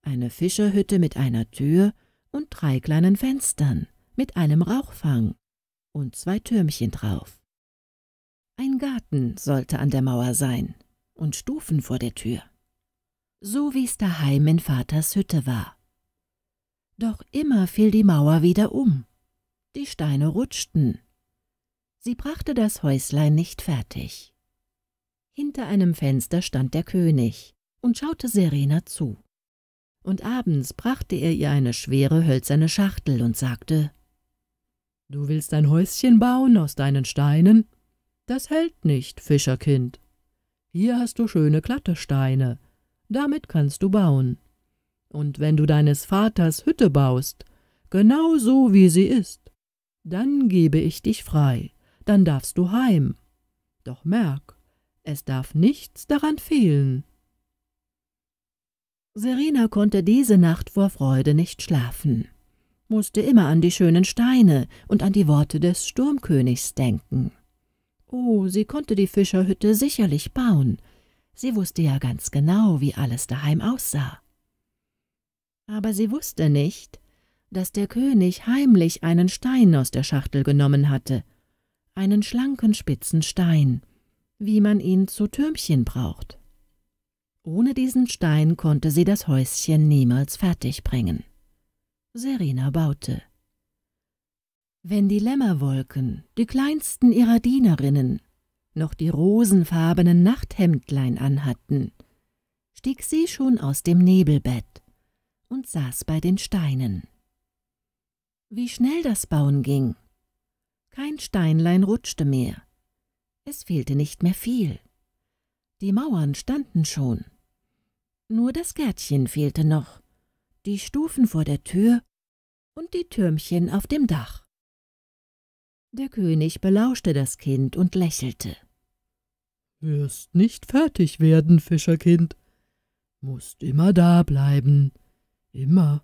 eine Fischerhütte mit einer Tür und drei kleinen Fenstern mit einem Rauchfang und zwei Türmchen drauf. Ein Garten sollte an der Mauer sein und Stufen vor der Tür so wie's daheim in Vaters Hütte war. Doch immer fiel die Mauer wieder um, die Steine rutschten. Sie brachte das Häuslein nicht fertig. Hinter einem Fenster stand der König und schaute Serena zu. Und abends brachte er ihr eine schwere hölzerne Schachtel und sagte, »Du willst ein Häuschen bauen aus deinen Steinen? Das hält nicht, Fischerkind. Hier hast du schöne glatte Steine, damit kannst du bauen. Und wenn du deines Vaters Hütte baust, genau so wie sie ist, dann gebe ich dich frei, dann darfst du heim. Doch merk, es darf nichts daran fehlen. Serena konnte diese Nacht vor Freude nicht schlafen, musste immer an die schönen Steine und an die Worte des Sturmkönigs denken. Oh, sie konnte die Fischerhütte sicherlich bauen, Sie wusste ja ganz genau, wie alles daheim aussah. Aber sie wusste nicht, dass der König heimlich einen Stein aus der Schachtel genommen hatte, einen schlanken spitzen Stein, wie man ihn zu Türmchen braucht. Ohne diesen Stein konnte sie das Häuschen niemals fertigbringen. Serena baute. Wenn die Lämmerwolken, die kleinsten ihrer Dienerinnen, noch die rosenfarbenen Nachthemdlein anhatten, stieg sie schon aus dem Nebelbett und saß bei den Steinen. Wie schnell das Bauen ging! Kein Steinlein rutschte mehr. Es fehlte nicht mehr viel. Die Mauern standen schon. Nur das Gärtchen fehlte noch, die Stufen vor der Tür und die Türmchen auf dem Dach. Der König belauschte das Kind und lächelte. »Wirst nicht fertig werden, Fischerkind. Musst immer da bleiben. Immer.«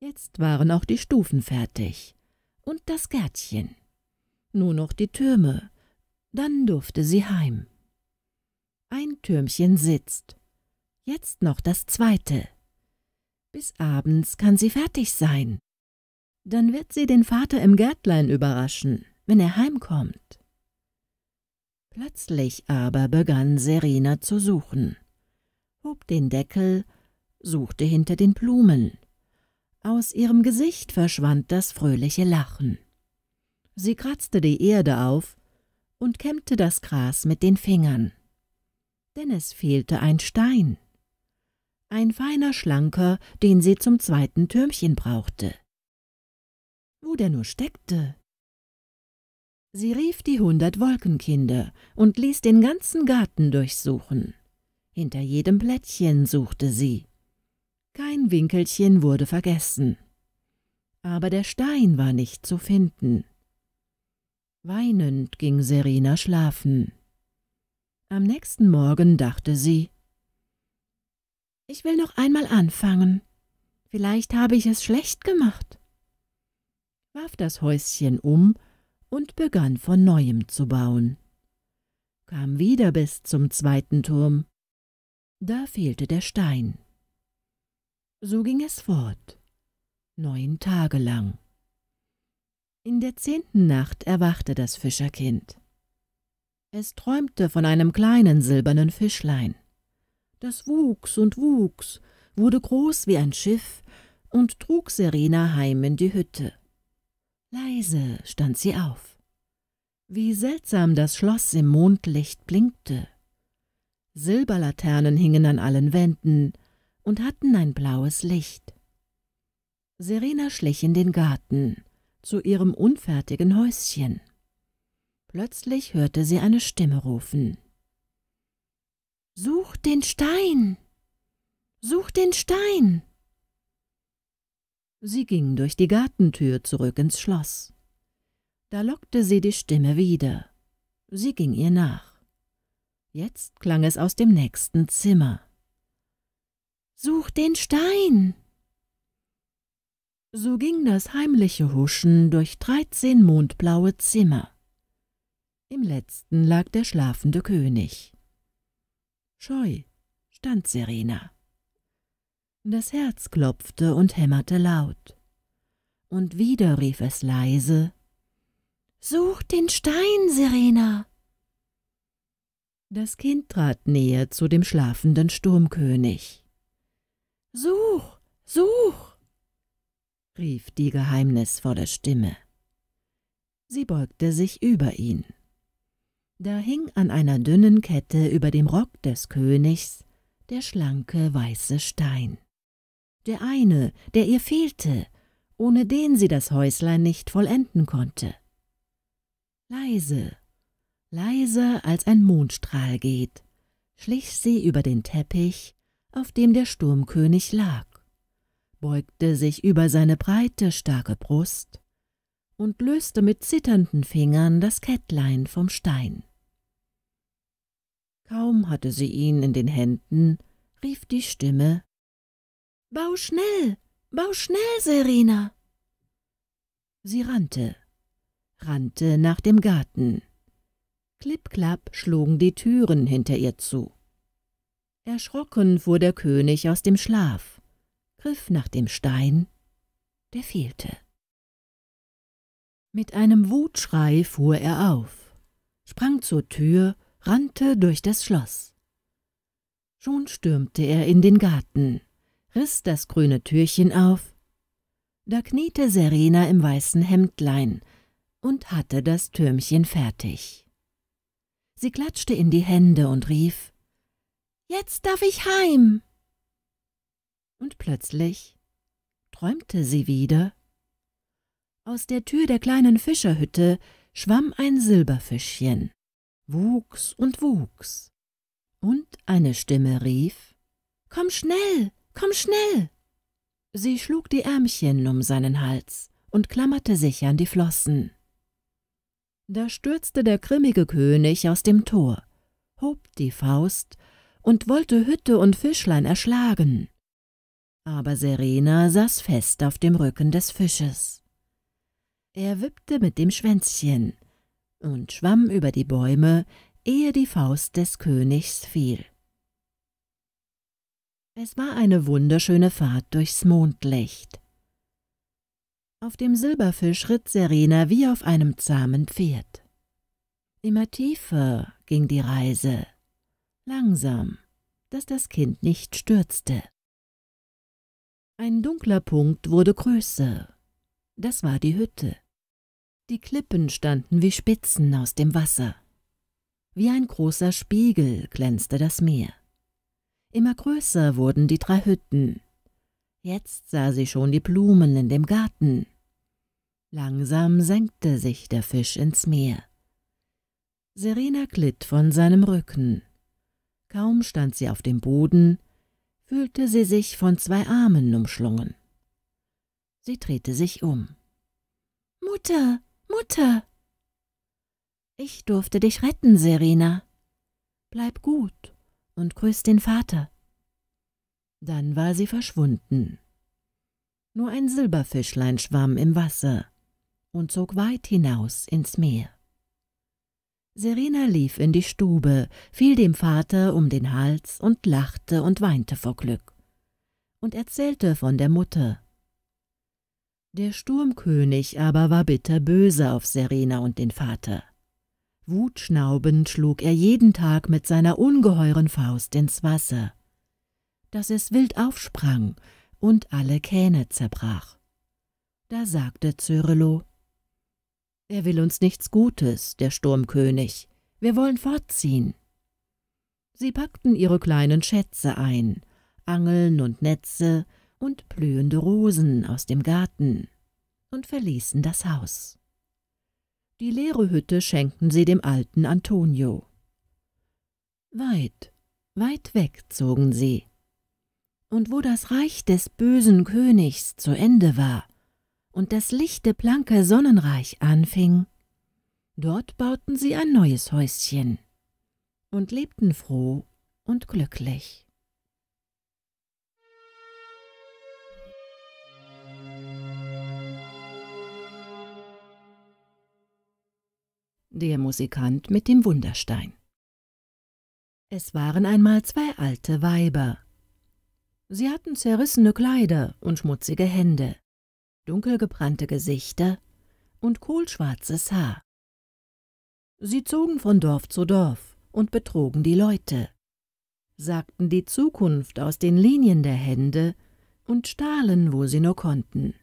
Jetzt waren auch die Stufen fertig und das Gärtchen. Nur noch die Türme, dann durfte sie heim. Ein Türmchen sitzt, jetzt noch das zweite. Bis abends kann sie fertig sein. Dann wird sie den Vater im Gärtlein überraschen, wenn er heimkommt. Plötzlich aber begann Serena zu suchen, hob den Deckel, suchte hinter den Blumen. Aus ihrem Gesicht verschwand das fröhliche Lachen. Sie kratzte die Erde auf und kämmte das Gras mit den Fingern. Denn es fehlte ein Stein. Ein feiner Schlanker, den sie zum zweiten Türmchen brauchte wo der nur steckte. Sie rief die hundert Wolkenkinder und ließ den ganzen Garten durchsuchen. Hinter jedem Blättchen suchte sie. Kein Winkelchen wurde vergessen. Aber der Stein war nicht zu finden. Weinend ging Serena schlafen. Am nächsten Morgen dachte sie, ich will noch einmal anfangen. Vielleicht habe ich es schlecht gemacht warf das Häuschen um und begann von neuem zu bauen. Kam wieder bis zum zweiten Turm. Da fehlte der Stein. So ging es fort, neun Tage lang. In der zehnten Nacht erwachte das Fischerkind. Es träumte von einem kleinen silbernen Fischlein. Das wuchs und wuchs, wurde groß wie ein Schiff und trug Serena heim in die Hütte. Leise stand sie auf. Wie seltsam das Schloss im Mondlicht blinkte. Silberlaternen hingen an allen Wänden und hatten ein blaues Licht. Serena schlich in den Garten, zu ihrem unfertigen Häuschen. Plötzlich hörte sie eine Stimme rufen. »Such den Stein! Such den Stein!« Sie ging durch die Gartentür zurück ins Schloss. Da lockte sie die Stimme wieder. Sie ging ihr nach. Jetzt klang es aus dem nächsten Zimmer. »Such den Stein!« So ging das heimliche Huschen durch dreizehn mondblaue Zimmer. Im letzten lag der schlafende König. Scheu stand Serena. Das Herz klopfte und hämmerte laut. Und wieder rief es leise Such den Stein, Serena. Das Kind trat näher zu dem schlafenden Sturmkönig. Such, such, rief die geheimnisvolle Stimme. Sie beugte sich über ihn. Da hing an einer dünnen Kette über dem Rock des Königs der schlanke weiße Stein der eine, der ihr fehlte, ohne den sie das Häuslein nicht vollenden konnte. Leise, leiser als ein Mondstrahl geht, schlich sie über den Teppich, auf dem der Sturmkönig lag, beugte sich über seine breite, starke Brust und löste mit zitternden Fingern das Kettlein vom Stein. Kaum hatte sie ihn in den Händen, rief die Stimme Bau schnell, bau schnell, Serena. Sie rannte, rannte nach dem Garten. Klipp-klapp schlugen die Türen hinter ihr zu. Erschrocken fuhr der König aus dem Schlaf, griff nach dem Stein, der fehlte. Mit einem Wutschrei fuhr er auf, sprang zur Tür, rannte durch das Schloss. Schon stürmte er in den Garten riss das grüne Türchen auf. Da kniete Serena im weißen Hemdlein und hatte das Türmchen fertig. Sie klatschte in die Hände und rief, »Jetzt darf ich heim!« Und plötzlich träumte sie wieder. Aus der Tür der kleinen Fischerhütte schwamm ein Silberfischchen, wuchs und wuchs. Und eine Stimme rief, »Komm schnell, Komm schnell! Sie schlug die Ärmchen um seinen Hals und klammerte sich an die Flossen. Da stürzte der grimmige König aus dem Tor, hob die Faust und wollte Hütte und Fischlein erschlagen. Aber Serena saß fest auf dem Rücken des Fisches. Er wippte mit dem Schwänzchen und schwamm über die Bäume, ehe die Faust des Königs fiel. Es war eine wunderschöne Fahrt durchs Mondlicht. Auf dem Silberfisch ritt Serena wie auf einem zahmen Pferd. Immer tiefer ging die Reise, langsam, dass das Kind nicht stürzte. Ein dunkler Punkt wurde größer. Das war die Hütte. Die Klippen standen wie Spitzen aus dem Wasser. Wie ein großer Spiegel glänzte das Meer. Immer größer wurden die drei Hütten. Jetzt sah sie schon die Blumen in dem Garten. Langsam senkte sich der Fisch ins Meer. Serena glitt von seinem Rücken. Kaum stand sie auf dem Boden, fühlte sie sich von zwei Armen umschlungen. Sie drehte sich um. Mutter, Mutter! Ich durfte dich retten, Serena. Bleib gut und grüß den Vater. Dann war sie verschwunden. Nur ein Silberfischlein schwamm im Wasser und zog weit hinaus ins Meer. Serena lief in die Stube, fiel dem Vater um den Hals und lachte und weinte vor Glück und erzählte von der Mutter. Der Sturmkönig aber war bitterböse auf Serena und den Vater. Wutschnaubend schlug er jeden Tag mit seiner ungeheuren Faust ins Wasser, daß es wild aufsprang und alle Kähne zerbrach. Da sagte Cyrilo, »Er will uns nichts Gutes, der Sturmkönig. Wir wollen fortziehen.« Sie packten ihre kleinen Schätze ein, Angeln und Netze und blühende Rosen aus dem Garten, und verließen das Haus. Die leere Hütte schenkten sie dem alten Antonio. Weit, weit weg zogen sie. Und wo das Reich des bösen Königs zu Ende war und das lichte, blanke Sonnenreich anfing, dort bauten sie ein neues Häuschen und lebten froh und glücklich. der Musikant mit dem Wunderstein. Es waren einmal zwei alte Weiber. Sie hatten zerrissene Kleider und schmutzige Hände, dunkelgebrannte Gesichter und kohlschwarzes Haar. Sie zogen von Dorf zu Dorf und betrogen die Leute, sagten die Zukunft aus den Linien der Hände und stahlen, wo sie nur konnten.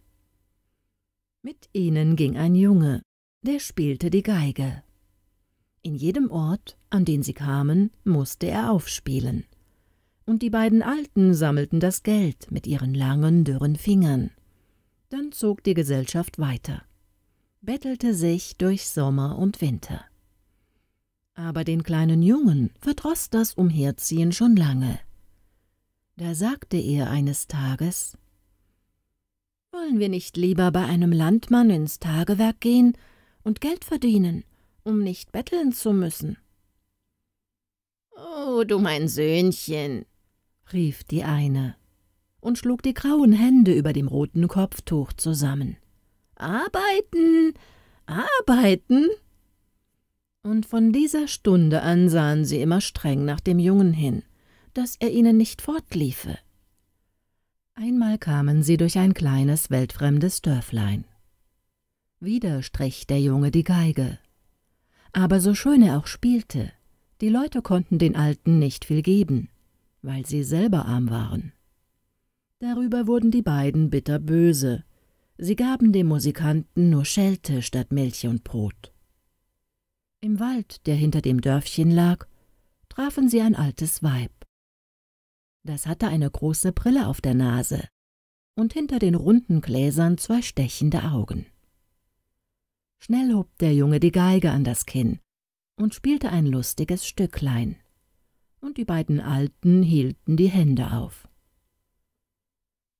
Mit ihnen ging ein Junge, der spielte die Geige. In jedem Ort, an den sie kamen, musste er aufspielen. Und die beiden Alten sammelten das Geld mit ihren langen, dürren Fingern. Dann zog die Gesellschaft weiter, bettelte sich durch Sommer und Winter. Aber den kleinen Jungen verdroß das Umherziehen schon lange. Da sagte er eines Tages, »Wollen wir nicht lieber bei einem Landmann ins Tagewerk gehen, und Geld verdienen, um nicht betteln zu müssen. Oh, du mein Söhnchen, rief die eine und schlug die grauen Hände über dem roten Kopftuch zusammen. Arbeiten, arbeiten! Und von dieser Stunde an sahen sie immer streng nach dem Jungen hin, dass er ihnen nicht fortliefe. Einmal kamen sie durch ein kleines, weltfremdes Dörflein. Wieder strich der Junge die Geige. Aber so schön er auch spielte, die Leute konnten den Alten nicht viel geben, weil sie selber arm waren. Darüber wurden die beiden bitterböse. Sie gaben dem Musikanten nur Schelte statt Milch und Brot. Im Wald, der hinter dem Dörfchen lag, trafen sie ein altes Weib. Das hatte eine große Brille auf der Nase und hinter den runden Gläsern zwei stechende Augen. Schnell hob der Junge die Geige an das Kinn und spielte ein lustiges Stücklein, und die beiden Alten hielten die Hände auf.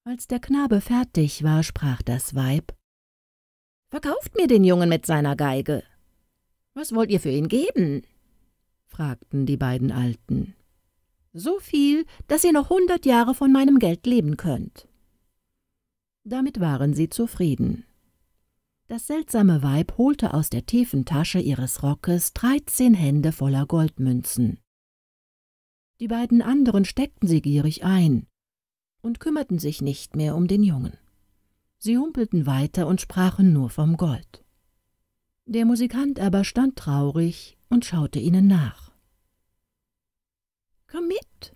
Als der Knabe fertig war, sprach das Weib, »Verkauft mir den Jungen mit seiner Geige. Was wollt ihr für ihn geben?« fragten die beiden Alten. »So viel, dass ihr noch hundert Jahre von meinem Geld leben könnt.« damit waren sie zufrieden. Das seltsame Weib holte aus der tiefen Tasche ihres Rockes dreizehn Hände voller Goldmünzen. Die beiden anderen steckten sie gierig ein und kümmerten sich nicht mehr um den Jungen. Sie humpelten weiter und sprachen nur vom Gold. Der Musikant aber stand traurig und schaute ihnen nach. »Komm mit«,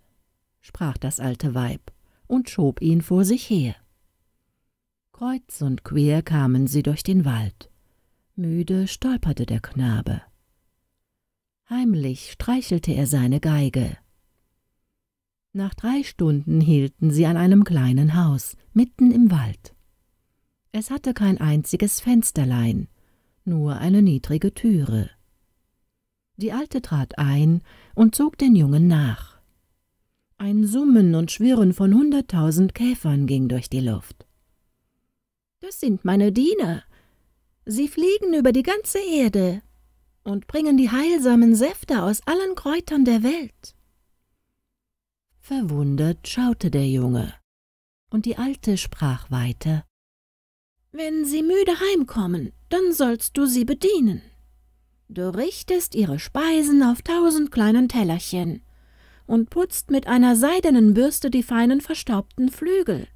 sprach das alte Weib und schob ihn vor sich her. Kreuz und quer kamen sie durch den Wald. Müde stolperte der Knabe. Heimlich streichelte er seine Geige. Nach drei Stunden hielten sie an einem kleinen Haus, mitten im Wald. Es hatte kein einziges Fensterlein, nur eine niedrige Türe. Die Alte trat ein und zog den Jungen nach. Ein Summen und Schwirren von hunderttausend Käfern ging durch die Luft. Das sind meine Diener. Sie fliegen über die ganze Erde und bringen die heilsamen Säfte aus allen Kräutern der Welt. Verwundert schaute der Junge, und die Alte sprach weiter. Wenn sie müde heimkommen, dann sollst du sie bedienen. Du richtest ihre Speisen auf tausend kleinen Tellerchen und putzt mit einer seidenen Bürste die feinen verstaubten Flügel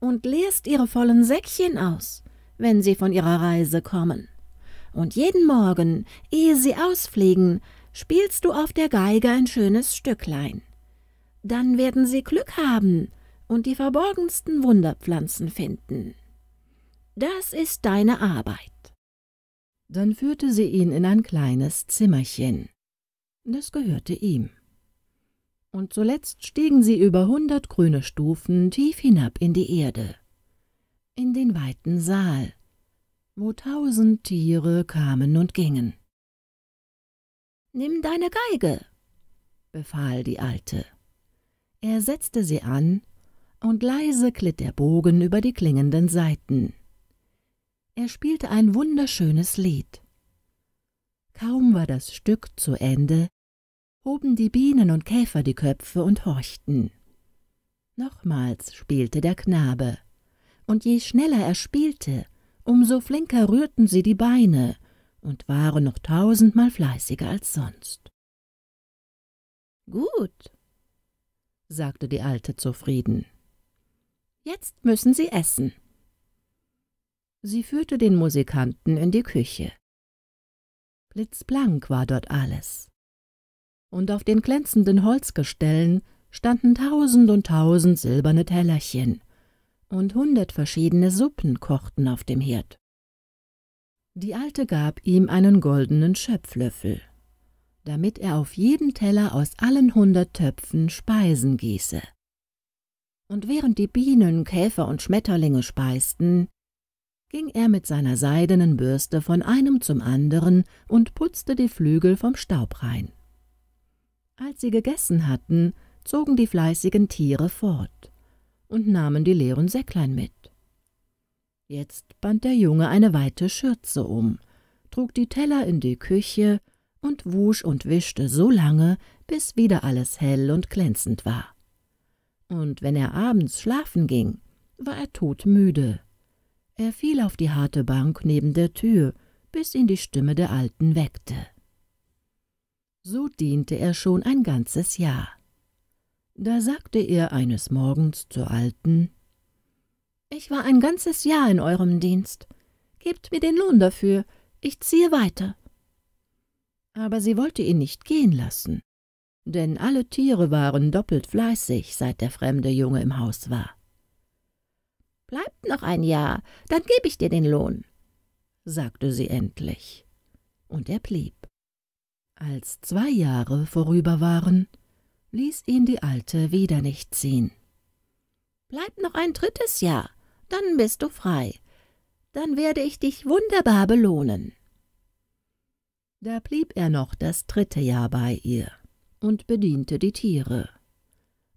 und leerst ihre vollen Säckchen aus, wenn sie von ihrer Reise kommen. Und jeden Morgen, ehe sie ausfliegen, spielst du auf der Geige ein schönes Stücklein. Dann werden sie Glück haben und die verborgensten Wunderpflanzen finden. Das ist deine Arbeit. Dann führte sie ihn in ein kleines Zimmerchen. Das gehörte ihm und zuletzt stiegen sie über hundert grüne Stufen tief hinab in die Erde, in den weiten Saal, wo tausend Tiere kamen und gingen. »Nimm deine Geige«, befahl die Alte. Er setzte sie an, und leise glitt der Bogen über die klingenden Saiten. Er spielte ein wunderschönes Lied. Kaum war das Stück zu Ende, hoben die Bienen und Käfer die Köpfe und horchten. Nochmals spielte der Knabe, und je schneller er spielte, umso flinker rührten sie die Beine und waren noch tausendmal fleißiger als sonst. Gut, sagte die Alte zufrieden. Jetzt müssen Sie essen. Sie führte den Musikanten in die Küche. Blitzblank war dort alles und auf den glänzenden Holzgestellen standen tausend und tausend silberne Tellerchen, und hundert verschiedene Suppen kochten auf dem Herd. Die Alte gab ihm einen goldenen Schöpflöffel, damit er auf jeden Teller aus allen hundert Töpfen Speisen gieße. Und während die Bienen, Käfer und Schmetterlinge speisten, ging er mit seiner seidenen Bürste von einem zum anderen und putzte die Flügel vom Staub rein. Als sie gegessen hatten, zogen die fleißigen Tiere fort und nahmen die leeren Säcklein mit. Jetzt band der Junge eine weite Schürze um, trug die Teller in die Küche und wusch und wischte so lange, bis wieder alles hell und glänzend war. Und wenn er abends schlafen ging, war er todmüde. Er fiel auf die harte Bank neben der Tür, bis ihn die Stimme der Alten weckte. So diente er schon ein ganzes Jahr. Da sagte er eines Morgens zur Alten, »Ich war ein ganzes Jahr in eurem Dienst. Gebt mir den Lohn dafür, ich ziehe weiter.« Aber sie wollte ihn nicht gehen lassen, denn alle Tiere waren doppelt fleißig, seit der fremde Junge im Haus war. »Bleibt noch ein Jahr, dann gebe ich dir den Lohn«, sagte sie endlich. Und er blieb. Als zwei Jahre vorüber waren, ließ ihn die Alte wieder nicht ziehen. »Bleib noch ein drittes Jahr, dann bist du frei. Dann werde ich dich wunderbar belohnen.« Da blieb er noch das dritte Jahr bei ihr und bediente die Tiere.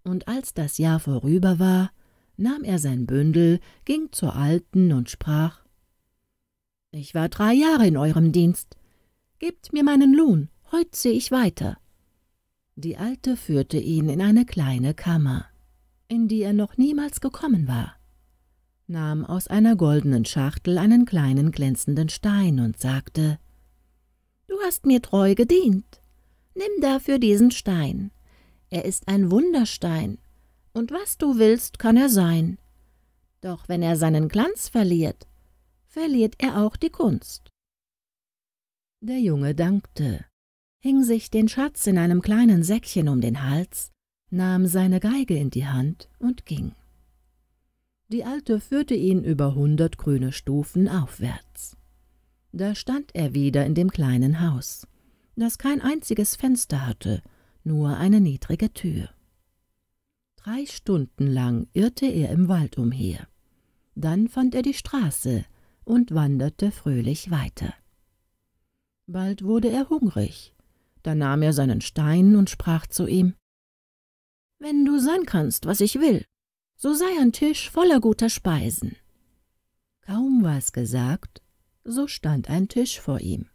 Und als das Jahr vorüber war, nahm er sein Bündel, ging zur Alten und sprach »Ich war drei Jahre in eurem Dienst. Gebt mir meinen Lohn, heute sehe ich weiter.« Die Alte führte ihn in eine kleine Kammer, in die er noch niemals gekommen war, nahm aus einer goldenen Schachtel einen kleinen glänzenden Stein und sagte, »Du hast mir treu gedient. Nimm dafür diesen Stein. Er ist ein Wunderstein, und was du willst, kann er sein. Doch wenn er seinen Glanz verliert, verliert er auch die Kunst.« Der Junge dankte, hing sich den Schatz in einem kleinen Säckchen um den Hals, nahm seine Geige in die Hand und ging. Die Alte führte ihn über hundert grüne Stufen aufwärts. Da stand er wieder in dem kleinen Haus, das kein einziges Fenster hatte, nur eine niedrige Tür. Drei Stunden lang irrte er im Wald umher. Dann fand er die Straße und wanderte fröhlich weiter. Bald wurde er hungrig da nahm er seinen Stein und sprach zu ihm, »Wenn du sein kannst, was ich will, so sei ein Tisch voller guter Speisen.« Kaum war es gesagt, so stand ein Tisch vor ihm.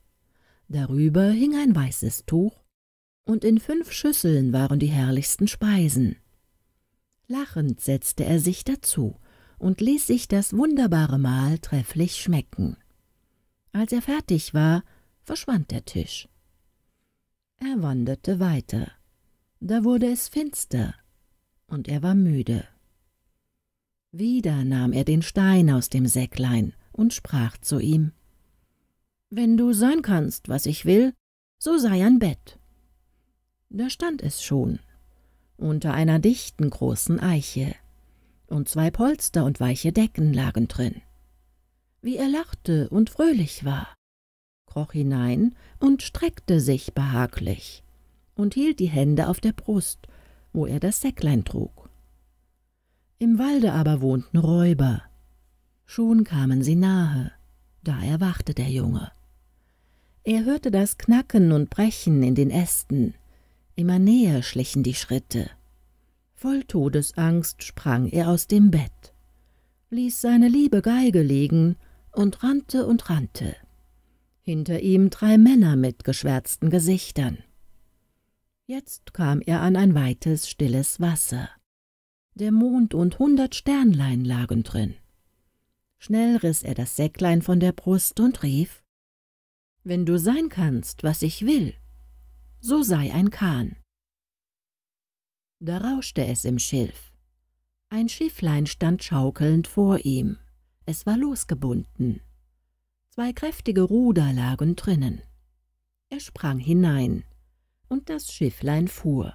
Darüber hing ein weißes Tuch, und in fünf Schüsseln waren die herrlichsten Speisen. Lachend setzte er sich dazu und ließ sich das wunderbare Mahl trefflich schmecken. Als er fertig war, verschwand der Tisch. Er wanderte weiter. Da wurde es finster, und er war müde. Wieder nahm er den Stein aus dem Säcklein und sprach zu ihm Wenn du sein kannst, was ich will, so sei ein Bett. Da stand es schon, unter einer dichten großen Eiche, und zwei Polster und weiche Decken lagen drin. Wie er lachte und fröhlich war kroch hinein und streckte sich behaglich und hielt die Hände auf der Brust, wo er das Säcklein trug. Im Walde aber wohnten Räuber. Schon kamen sie nahe, da erwachte der Junge. Er hörte das Knacken und Brechen in den Ästen, immer näher schlichen die Schritte. Voll Todesangst sprang er aus dem Bett, ließ seine liebe Geige liegen und rannte und rannte hinter ihm drei Männer mit geschwärzten Gesichtern. Jetzt kam er an ein weites, stilles Wasser. Der Mond und hundert Sternlein lagen drin. Schnell riß er das Säcklein von der Brust und rief, »Wenn du sein kannst, was ich will, so sei ein Kahn.« Da rauschte es im Schilf. Ein Schifflein stand schaukelnd vor ihm. Es war losgebunden. Zwei kräftige Ruder lagen drinnen. Er sprang hinein, und das Schifflein fuhr.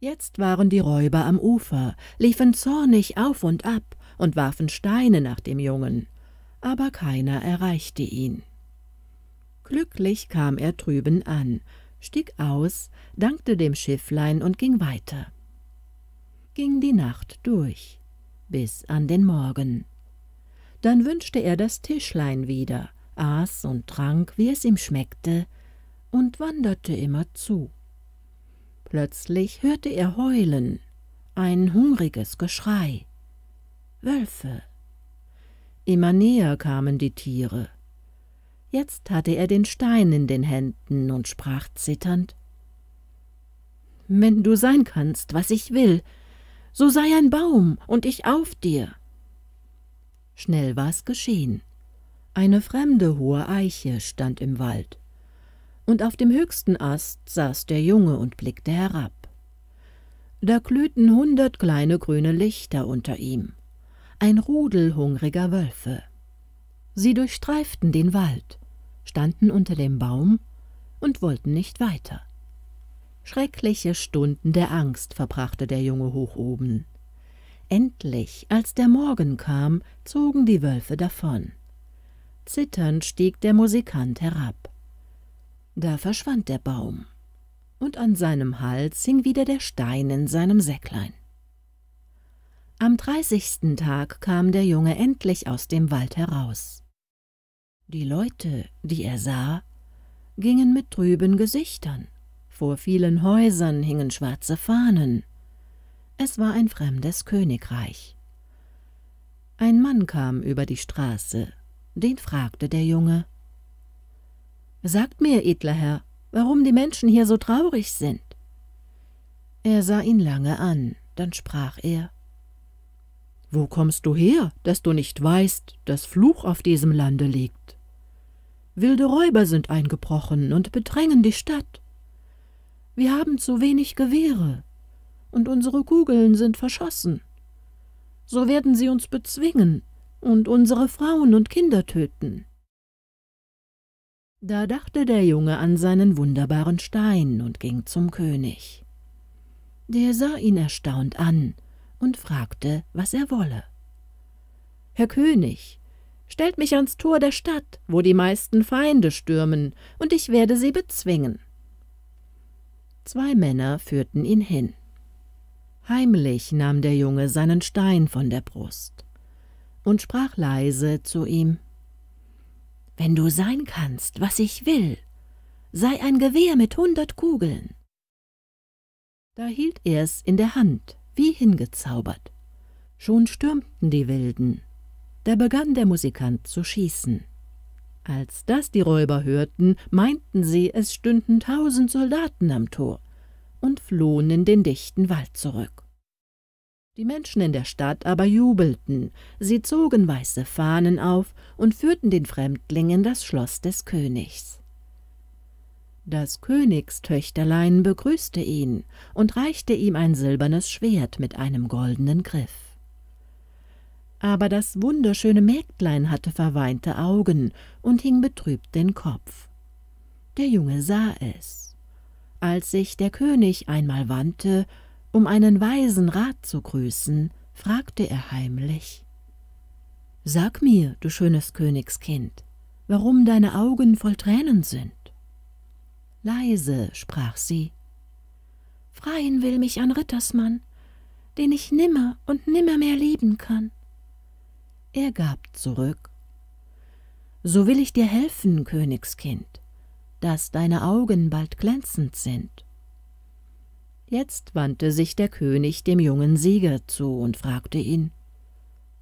Jetzt waren die Räuber am Ufer, liefen zornig auf und ab und warfen Steine nach dem Jungen, aber keiner erreichte ihn. Glücklich kam er drüben an, stieg aus, dankte dem Schifflein und ging weiter. Ging die Nacht durch, bis an den Morgen. Dann wünschte er das Tischlein wieder, aß und trank, wie es ihm schmeckte, und wanderte immer zu. Plötzlich hörte er heulen, ein hungriges Geschrei. Wölfe. Immer näher kamen die Tiere. Jetzt hatte er den Stein in den Händen und sprach zitternd Wenn du sein kannst, was ich will, so sei ein Baum und ich auf dir. Schnell war's geschehen. Eine fremde hohe Eiche stand im Wald, und auf dem höchsten Ast saß der Junge und blickte herab. Da glühten hundert kleine grüne Lichter unter ihm, ein Rudel hungriger Wölfe. Sie durchstreiften den Wald, standen unter dem Baum und wollten nicht weiter. Schreckliche Stunden der Angst verbrachte der Junge hoch oben. Endlich, als der Morgen kam, zogen die Wölfe davon. Zitternd stieg der Musikant herab. Da verschwand der Baum, und an seinem Hals hing wieder der Stein in seinem Säcklein. Am dreißigsten Tag kam der Junge endlich aus dem Wald heraus. Die Leute, die er sah, gingen mit trüben Gesichtern, vor vielen Häusern hingen schwarze Fahnen, es war ein fremdes Königreich. Ein Mann kam über die Straße, den fragte der Junge Sagt mir, edler Herr, warum die Menschen hier so traurig sind. Er sah ihn lange an, dann sprach er Wo kommst du her, dass du nicht weißt, dass Fluch auf diesem Lande liegt? Wilde Räuber sind eingebrochen und bedrängen die Stadt. Wir haben zu wenig Gewehre, und unsere Kugeln sind verschossen. So werden sie uns bezwingen und unsere Frauen und Kinder töten. Da dachte der Junge an seinen wunderbaren Stein und ging zum König. Der sah ihn erstaunt an und fragte, was er wolle. Herr König, stellt mich ans Tor der Stadt, wo die meisten Feinde stürmen, und ich werde sie bezwingen. Zwei Männer führten ihn hin. Heimlich nahm der Junge seinen Stein von der Brust und sprach leise zu ihm Wenn du sein kannst, was ich will, sei ein Gewehr mit hundert Kugeln. Da hielt er's in der Hand, wie hingezaubert. Schon stürmten die Wilden. Da begann der Musikant zu schießen. Als das die Räuber hörten, meinten sie, es stünden tausend Soldaten am Tor und flohen in den dichten Wald zurück. Die Menschen in der Stadt aber jubelten, sie zogen weiße Fahnen auf und führten den Fremdling in das Schloss des Königs. Das Königstöchterlein begrüßte ihn und reichte ihm ein silbernes Schwert mit einem goldenen Griff. Aber das wunderschöne Mägdlein hatte verweinte Augen und hing betrübt den Kopf. Der Junge sah es als sich der König einmal wandte, um einen weisen Rat zu grüßen, fragte er heimlich Sag mir, du schönes Königskind, warum deine Augen voll Tränen sind. Leise sprach sie Freien will mich ein Rittersmann, den ich nimmer und nimmermehr lieben kann. Er gab zurück So will ich dir helfen, Königskind, dass deine Augen bald glänzend sind. Jetzt wandte sich der König dem jungen Sieger zu und fragte ihn,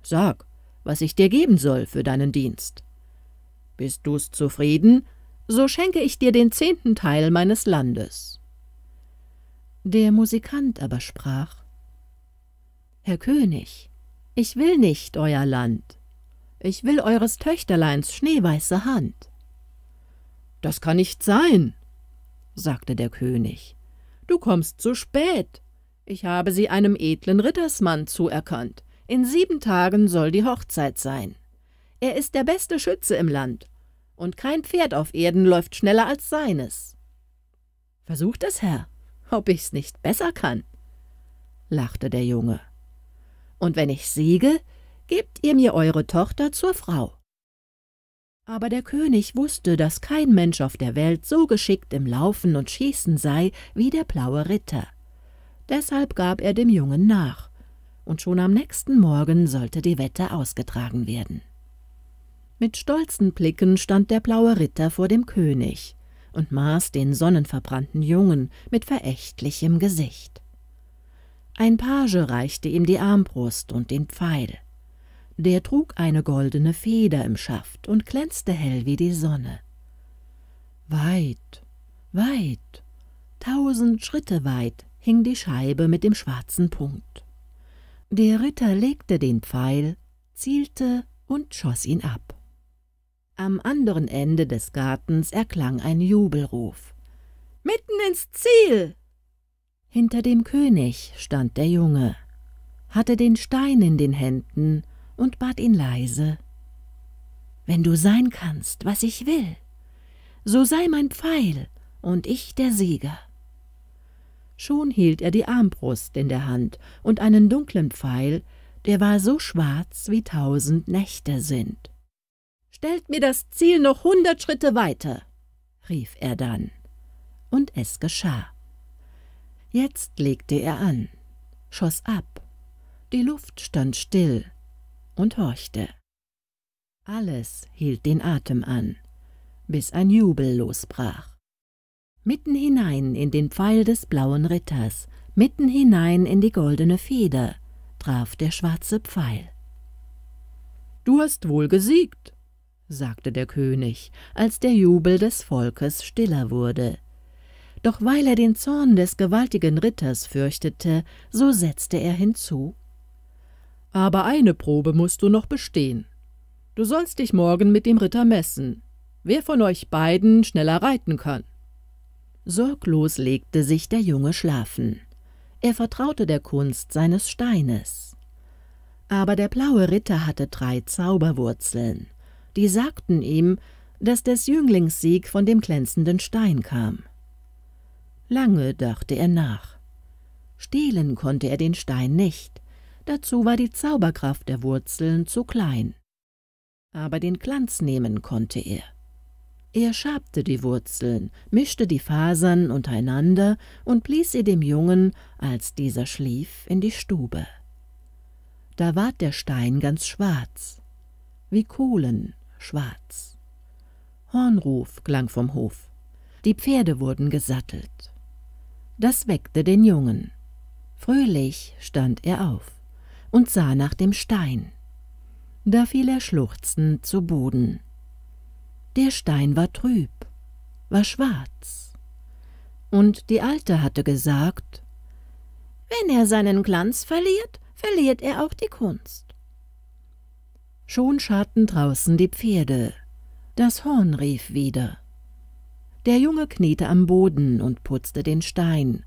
»Sag, was ich dir geben soll für deinen Dienst. Bist du's zufrieden, so schenke ich dir den zehnten Teil meines Landes.« Der Musikant aber sprach, »Herr König, ich will nicht euer Land, ich will eures Töchterleins schneeweiße Hand.« das kann nicht sein, sagte der König. Du kommst zu spät. Ich habe sie einem edlen Rittersmann zuerkannt. In sieben Tagen soll die Hochzeit sein. Er ist der beste Schütze im Land, und kein Pferd auf Erden läuft schneller als seines. Versucht es, Herr, ob ich's nicht besser kann, lachte der Junge. Und wenn ich siege, gebt ihr mir eure Tochter zur Frau. Aber der König wusste, dass kein Mensch auf der Welt so geschickt im Laufen und Schießen sei wie der blaue Ritter. Deshalb gab er dem Jungen nach, und schon am nächsten Morgen sollte die Wette ausgetragen werden. Mit stolzen Blicken stand der blaue Ritter vor dem König und maß den sonnenverbrannten Jungen mit verächtlichem Gesicht. Ein Page reichte ihm die Armbrust und den Pfeil. Der trug eine goldene Feder im Schaft und glänzte hell wie die Sonne. Weit, weit, tausend Schritte weit hing die Scheibe mit dem schwarzen Punkt. Der Ritter legte den Pfeil, zielte und schoss ihn ab. Am anderen Ende des Gartens erklang ein Jubelruf. »Mitten ins Ziel!« Hinter dem König stand der Junge, hatte den Stein in den Händen und bat ihn leise Wenn du sein kannst, was ich will, so sei mein Pfeil und ich der Sieger. Schon hielt er die Armbrust in der Hand und einen dunklen Pfeil, der war so schwarz wie tausend Nächte sind. Stellt mir das Ziel noch hundert Schritte weiter, rief er dann. Und es geschah. Jetzt legte er an, schoss ab. Die Luft stand still, und horchte. Alles hielt den Atem an, bis ein Jubel losbrach. Mitten hinein in den Pfeil des blauen Ritters, mitten hinein in die goldene Feder, traf der schwarze Pfeil. »Du hast wohl gesiegt«, sagte der König, als der Jubel des Volkes stiller wurde. Doch weil er den Zorn des gewaltigen Ritters fürchtete, so setzte er hinzu aber eine Probe musst du noch bestehen. Du sollst dich morgen mit dem Ritter messen, wer von euch beiden schneller reiten kann. Sorglos legte sich der Junge schlafen. Er vertraute der Kunst seines Steines. Aber der blaue Ritter hatte drei Zauberwurzeln, die sagten ihm, dass des Jünglings Sieg von dem glänzenden Stein kam. Lange dachte er nach. Stehlen konnte er den Stein nicht, dazu war die Zauberkraft der Wurzeln zu klein. Aber den Glanz nehmen konnte er. Er schabte die Wurzeln, mischte die Fasern untereinander und blies sie dem Jungen, als dieser schlief, in die Stube. Da ward der Stein ganz schwarz, wie Kohlen schwarz. Hornruf klang vom Hof. Die Pferde wurden gesattelt. Das weckte den Jungen. Fröhlich stand er auf und sah nach dem Stein. Da fiel er schluchzend zu Boden. Der Stein war trüb, war schwarz. Und die Alte hatte gesagt, wenn er seinen Glanz verliert, verliert er auch die Kunst. Schon scharrten draußen die Pferde. Das Horn rief wieder. Der Junge kniete am Boden und putzte den Stein,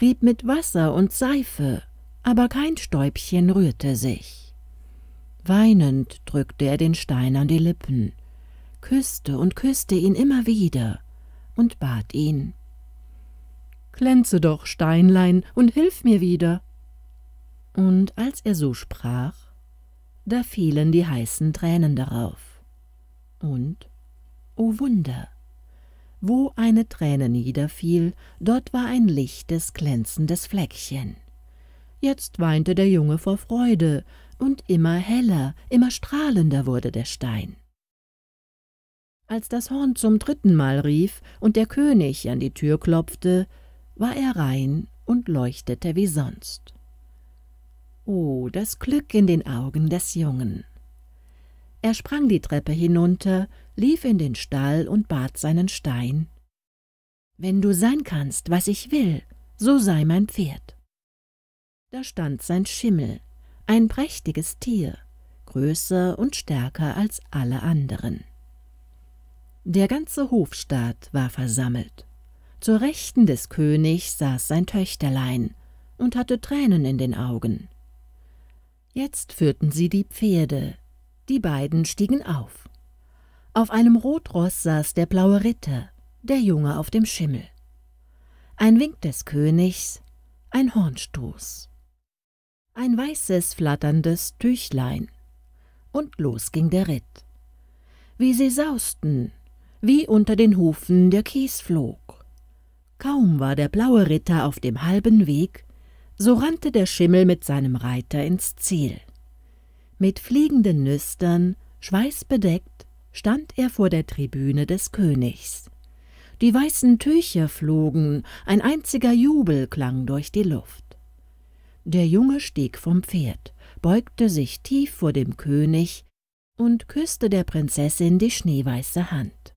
rieb mit Wasser und Seife aber kein Stäubchen rührte sich. Weinend drückte er den Stein an die Lippen, küßte und küßte ihn immer wieder und bat ihn. Glänze doch, Steinlein, und hilf mir wieder. Und als er so sprach, da fielen die heißen Tränen darauf. Und, o oh Wunder, wo eine Träne niederfiel, dort war ein lichtes, glänzendes Fleckchen. Jetzt weinte der Junge vor Freude, und immer heller, immer strahlender wurde der Stein. Als das Horn zum dritten Mal rief und der König an die Tür klopfte, war er rein und leuchtete wie sonst. Oh, das Glück in den Augen des Jungen! Er sprang die Treppe hinunter, lief in den Stall und bat seinen Stein. »Wenn du sein kannst, was ich will, so sei mein Pferd.« da stand sein Schimmel, ein prächtiges Tier, größer und stärker als alle anderen. Der ganze Hofstaat war versammelt. Zur Rechten des Königs saß sein Töchterlein und hatte Tränen in den Augen. Jetzt führten sie die Pferde. Die beiden stiegen auf. Auf einem Rotross saß der blaue Ritter, der Junge auf dem Schimmel. Ein Wink des Königs, ein Hornstoß ein weißes, flatterndes Tüchlein. Und los ging der Ritt. Wie sie sausten, wie unter den Hufen der Kies flog. Kaum war der blaue Ritter auf dem halben Weg, so rannte der Schimmel mit seinem Reiter ins Ziel. Mit fliegenden Nüstern, schweißbedeckt, stand er vor der Tribüne des Königs. Die weißen Tücher flogen, ein einziger Jubel klang durch die Luft. Der Junge stieg vom Pferd, beugte sich tief vor dem König und küßte der Prinzessin die schneeweiße Hand.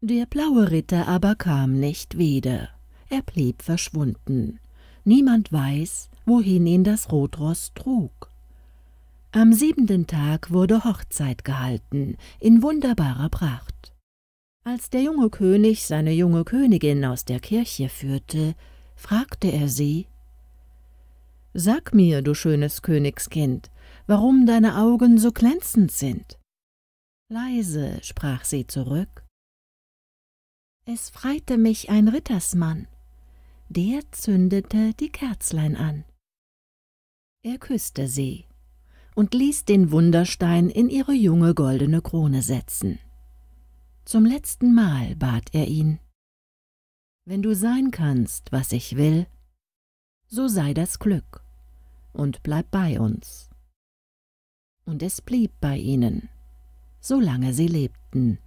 Der blaue Ritter aber kam nicht wieder, er blieb verschwunden. Niemand weiß, wohin ihn das Rotross trug. Am siebenten Tag wurde Hochzeit gehalten, in wunderbarer Pracht. Als der junge König seine junge Königin aus der Kirche führte, fragte er sie, Sag mir, du schönes Königskind, warum deine Augen so glänzend sind. Leise sprach sie zurück. Es freite mich ein Rittersmann, der zündete die Kerzlein an. Er küßte sie und ließ den Wunderstein in ihre junge goldene Krone setzen. Zum letzten Mal bat er ihn, »Wenn du sein kannst, was ich will, so sei das Glück.« und bleib bei uns. Und es blieb bei ihnen, solange sie lebten.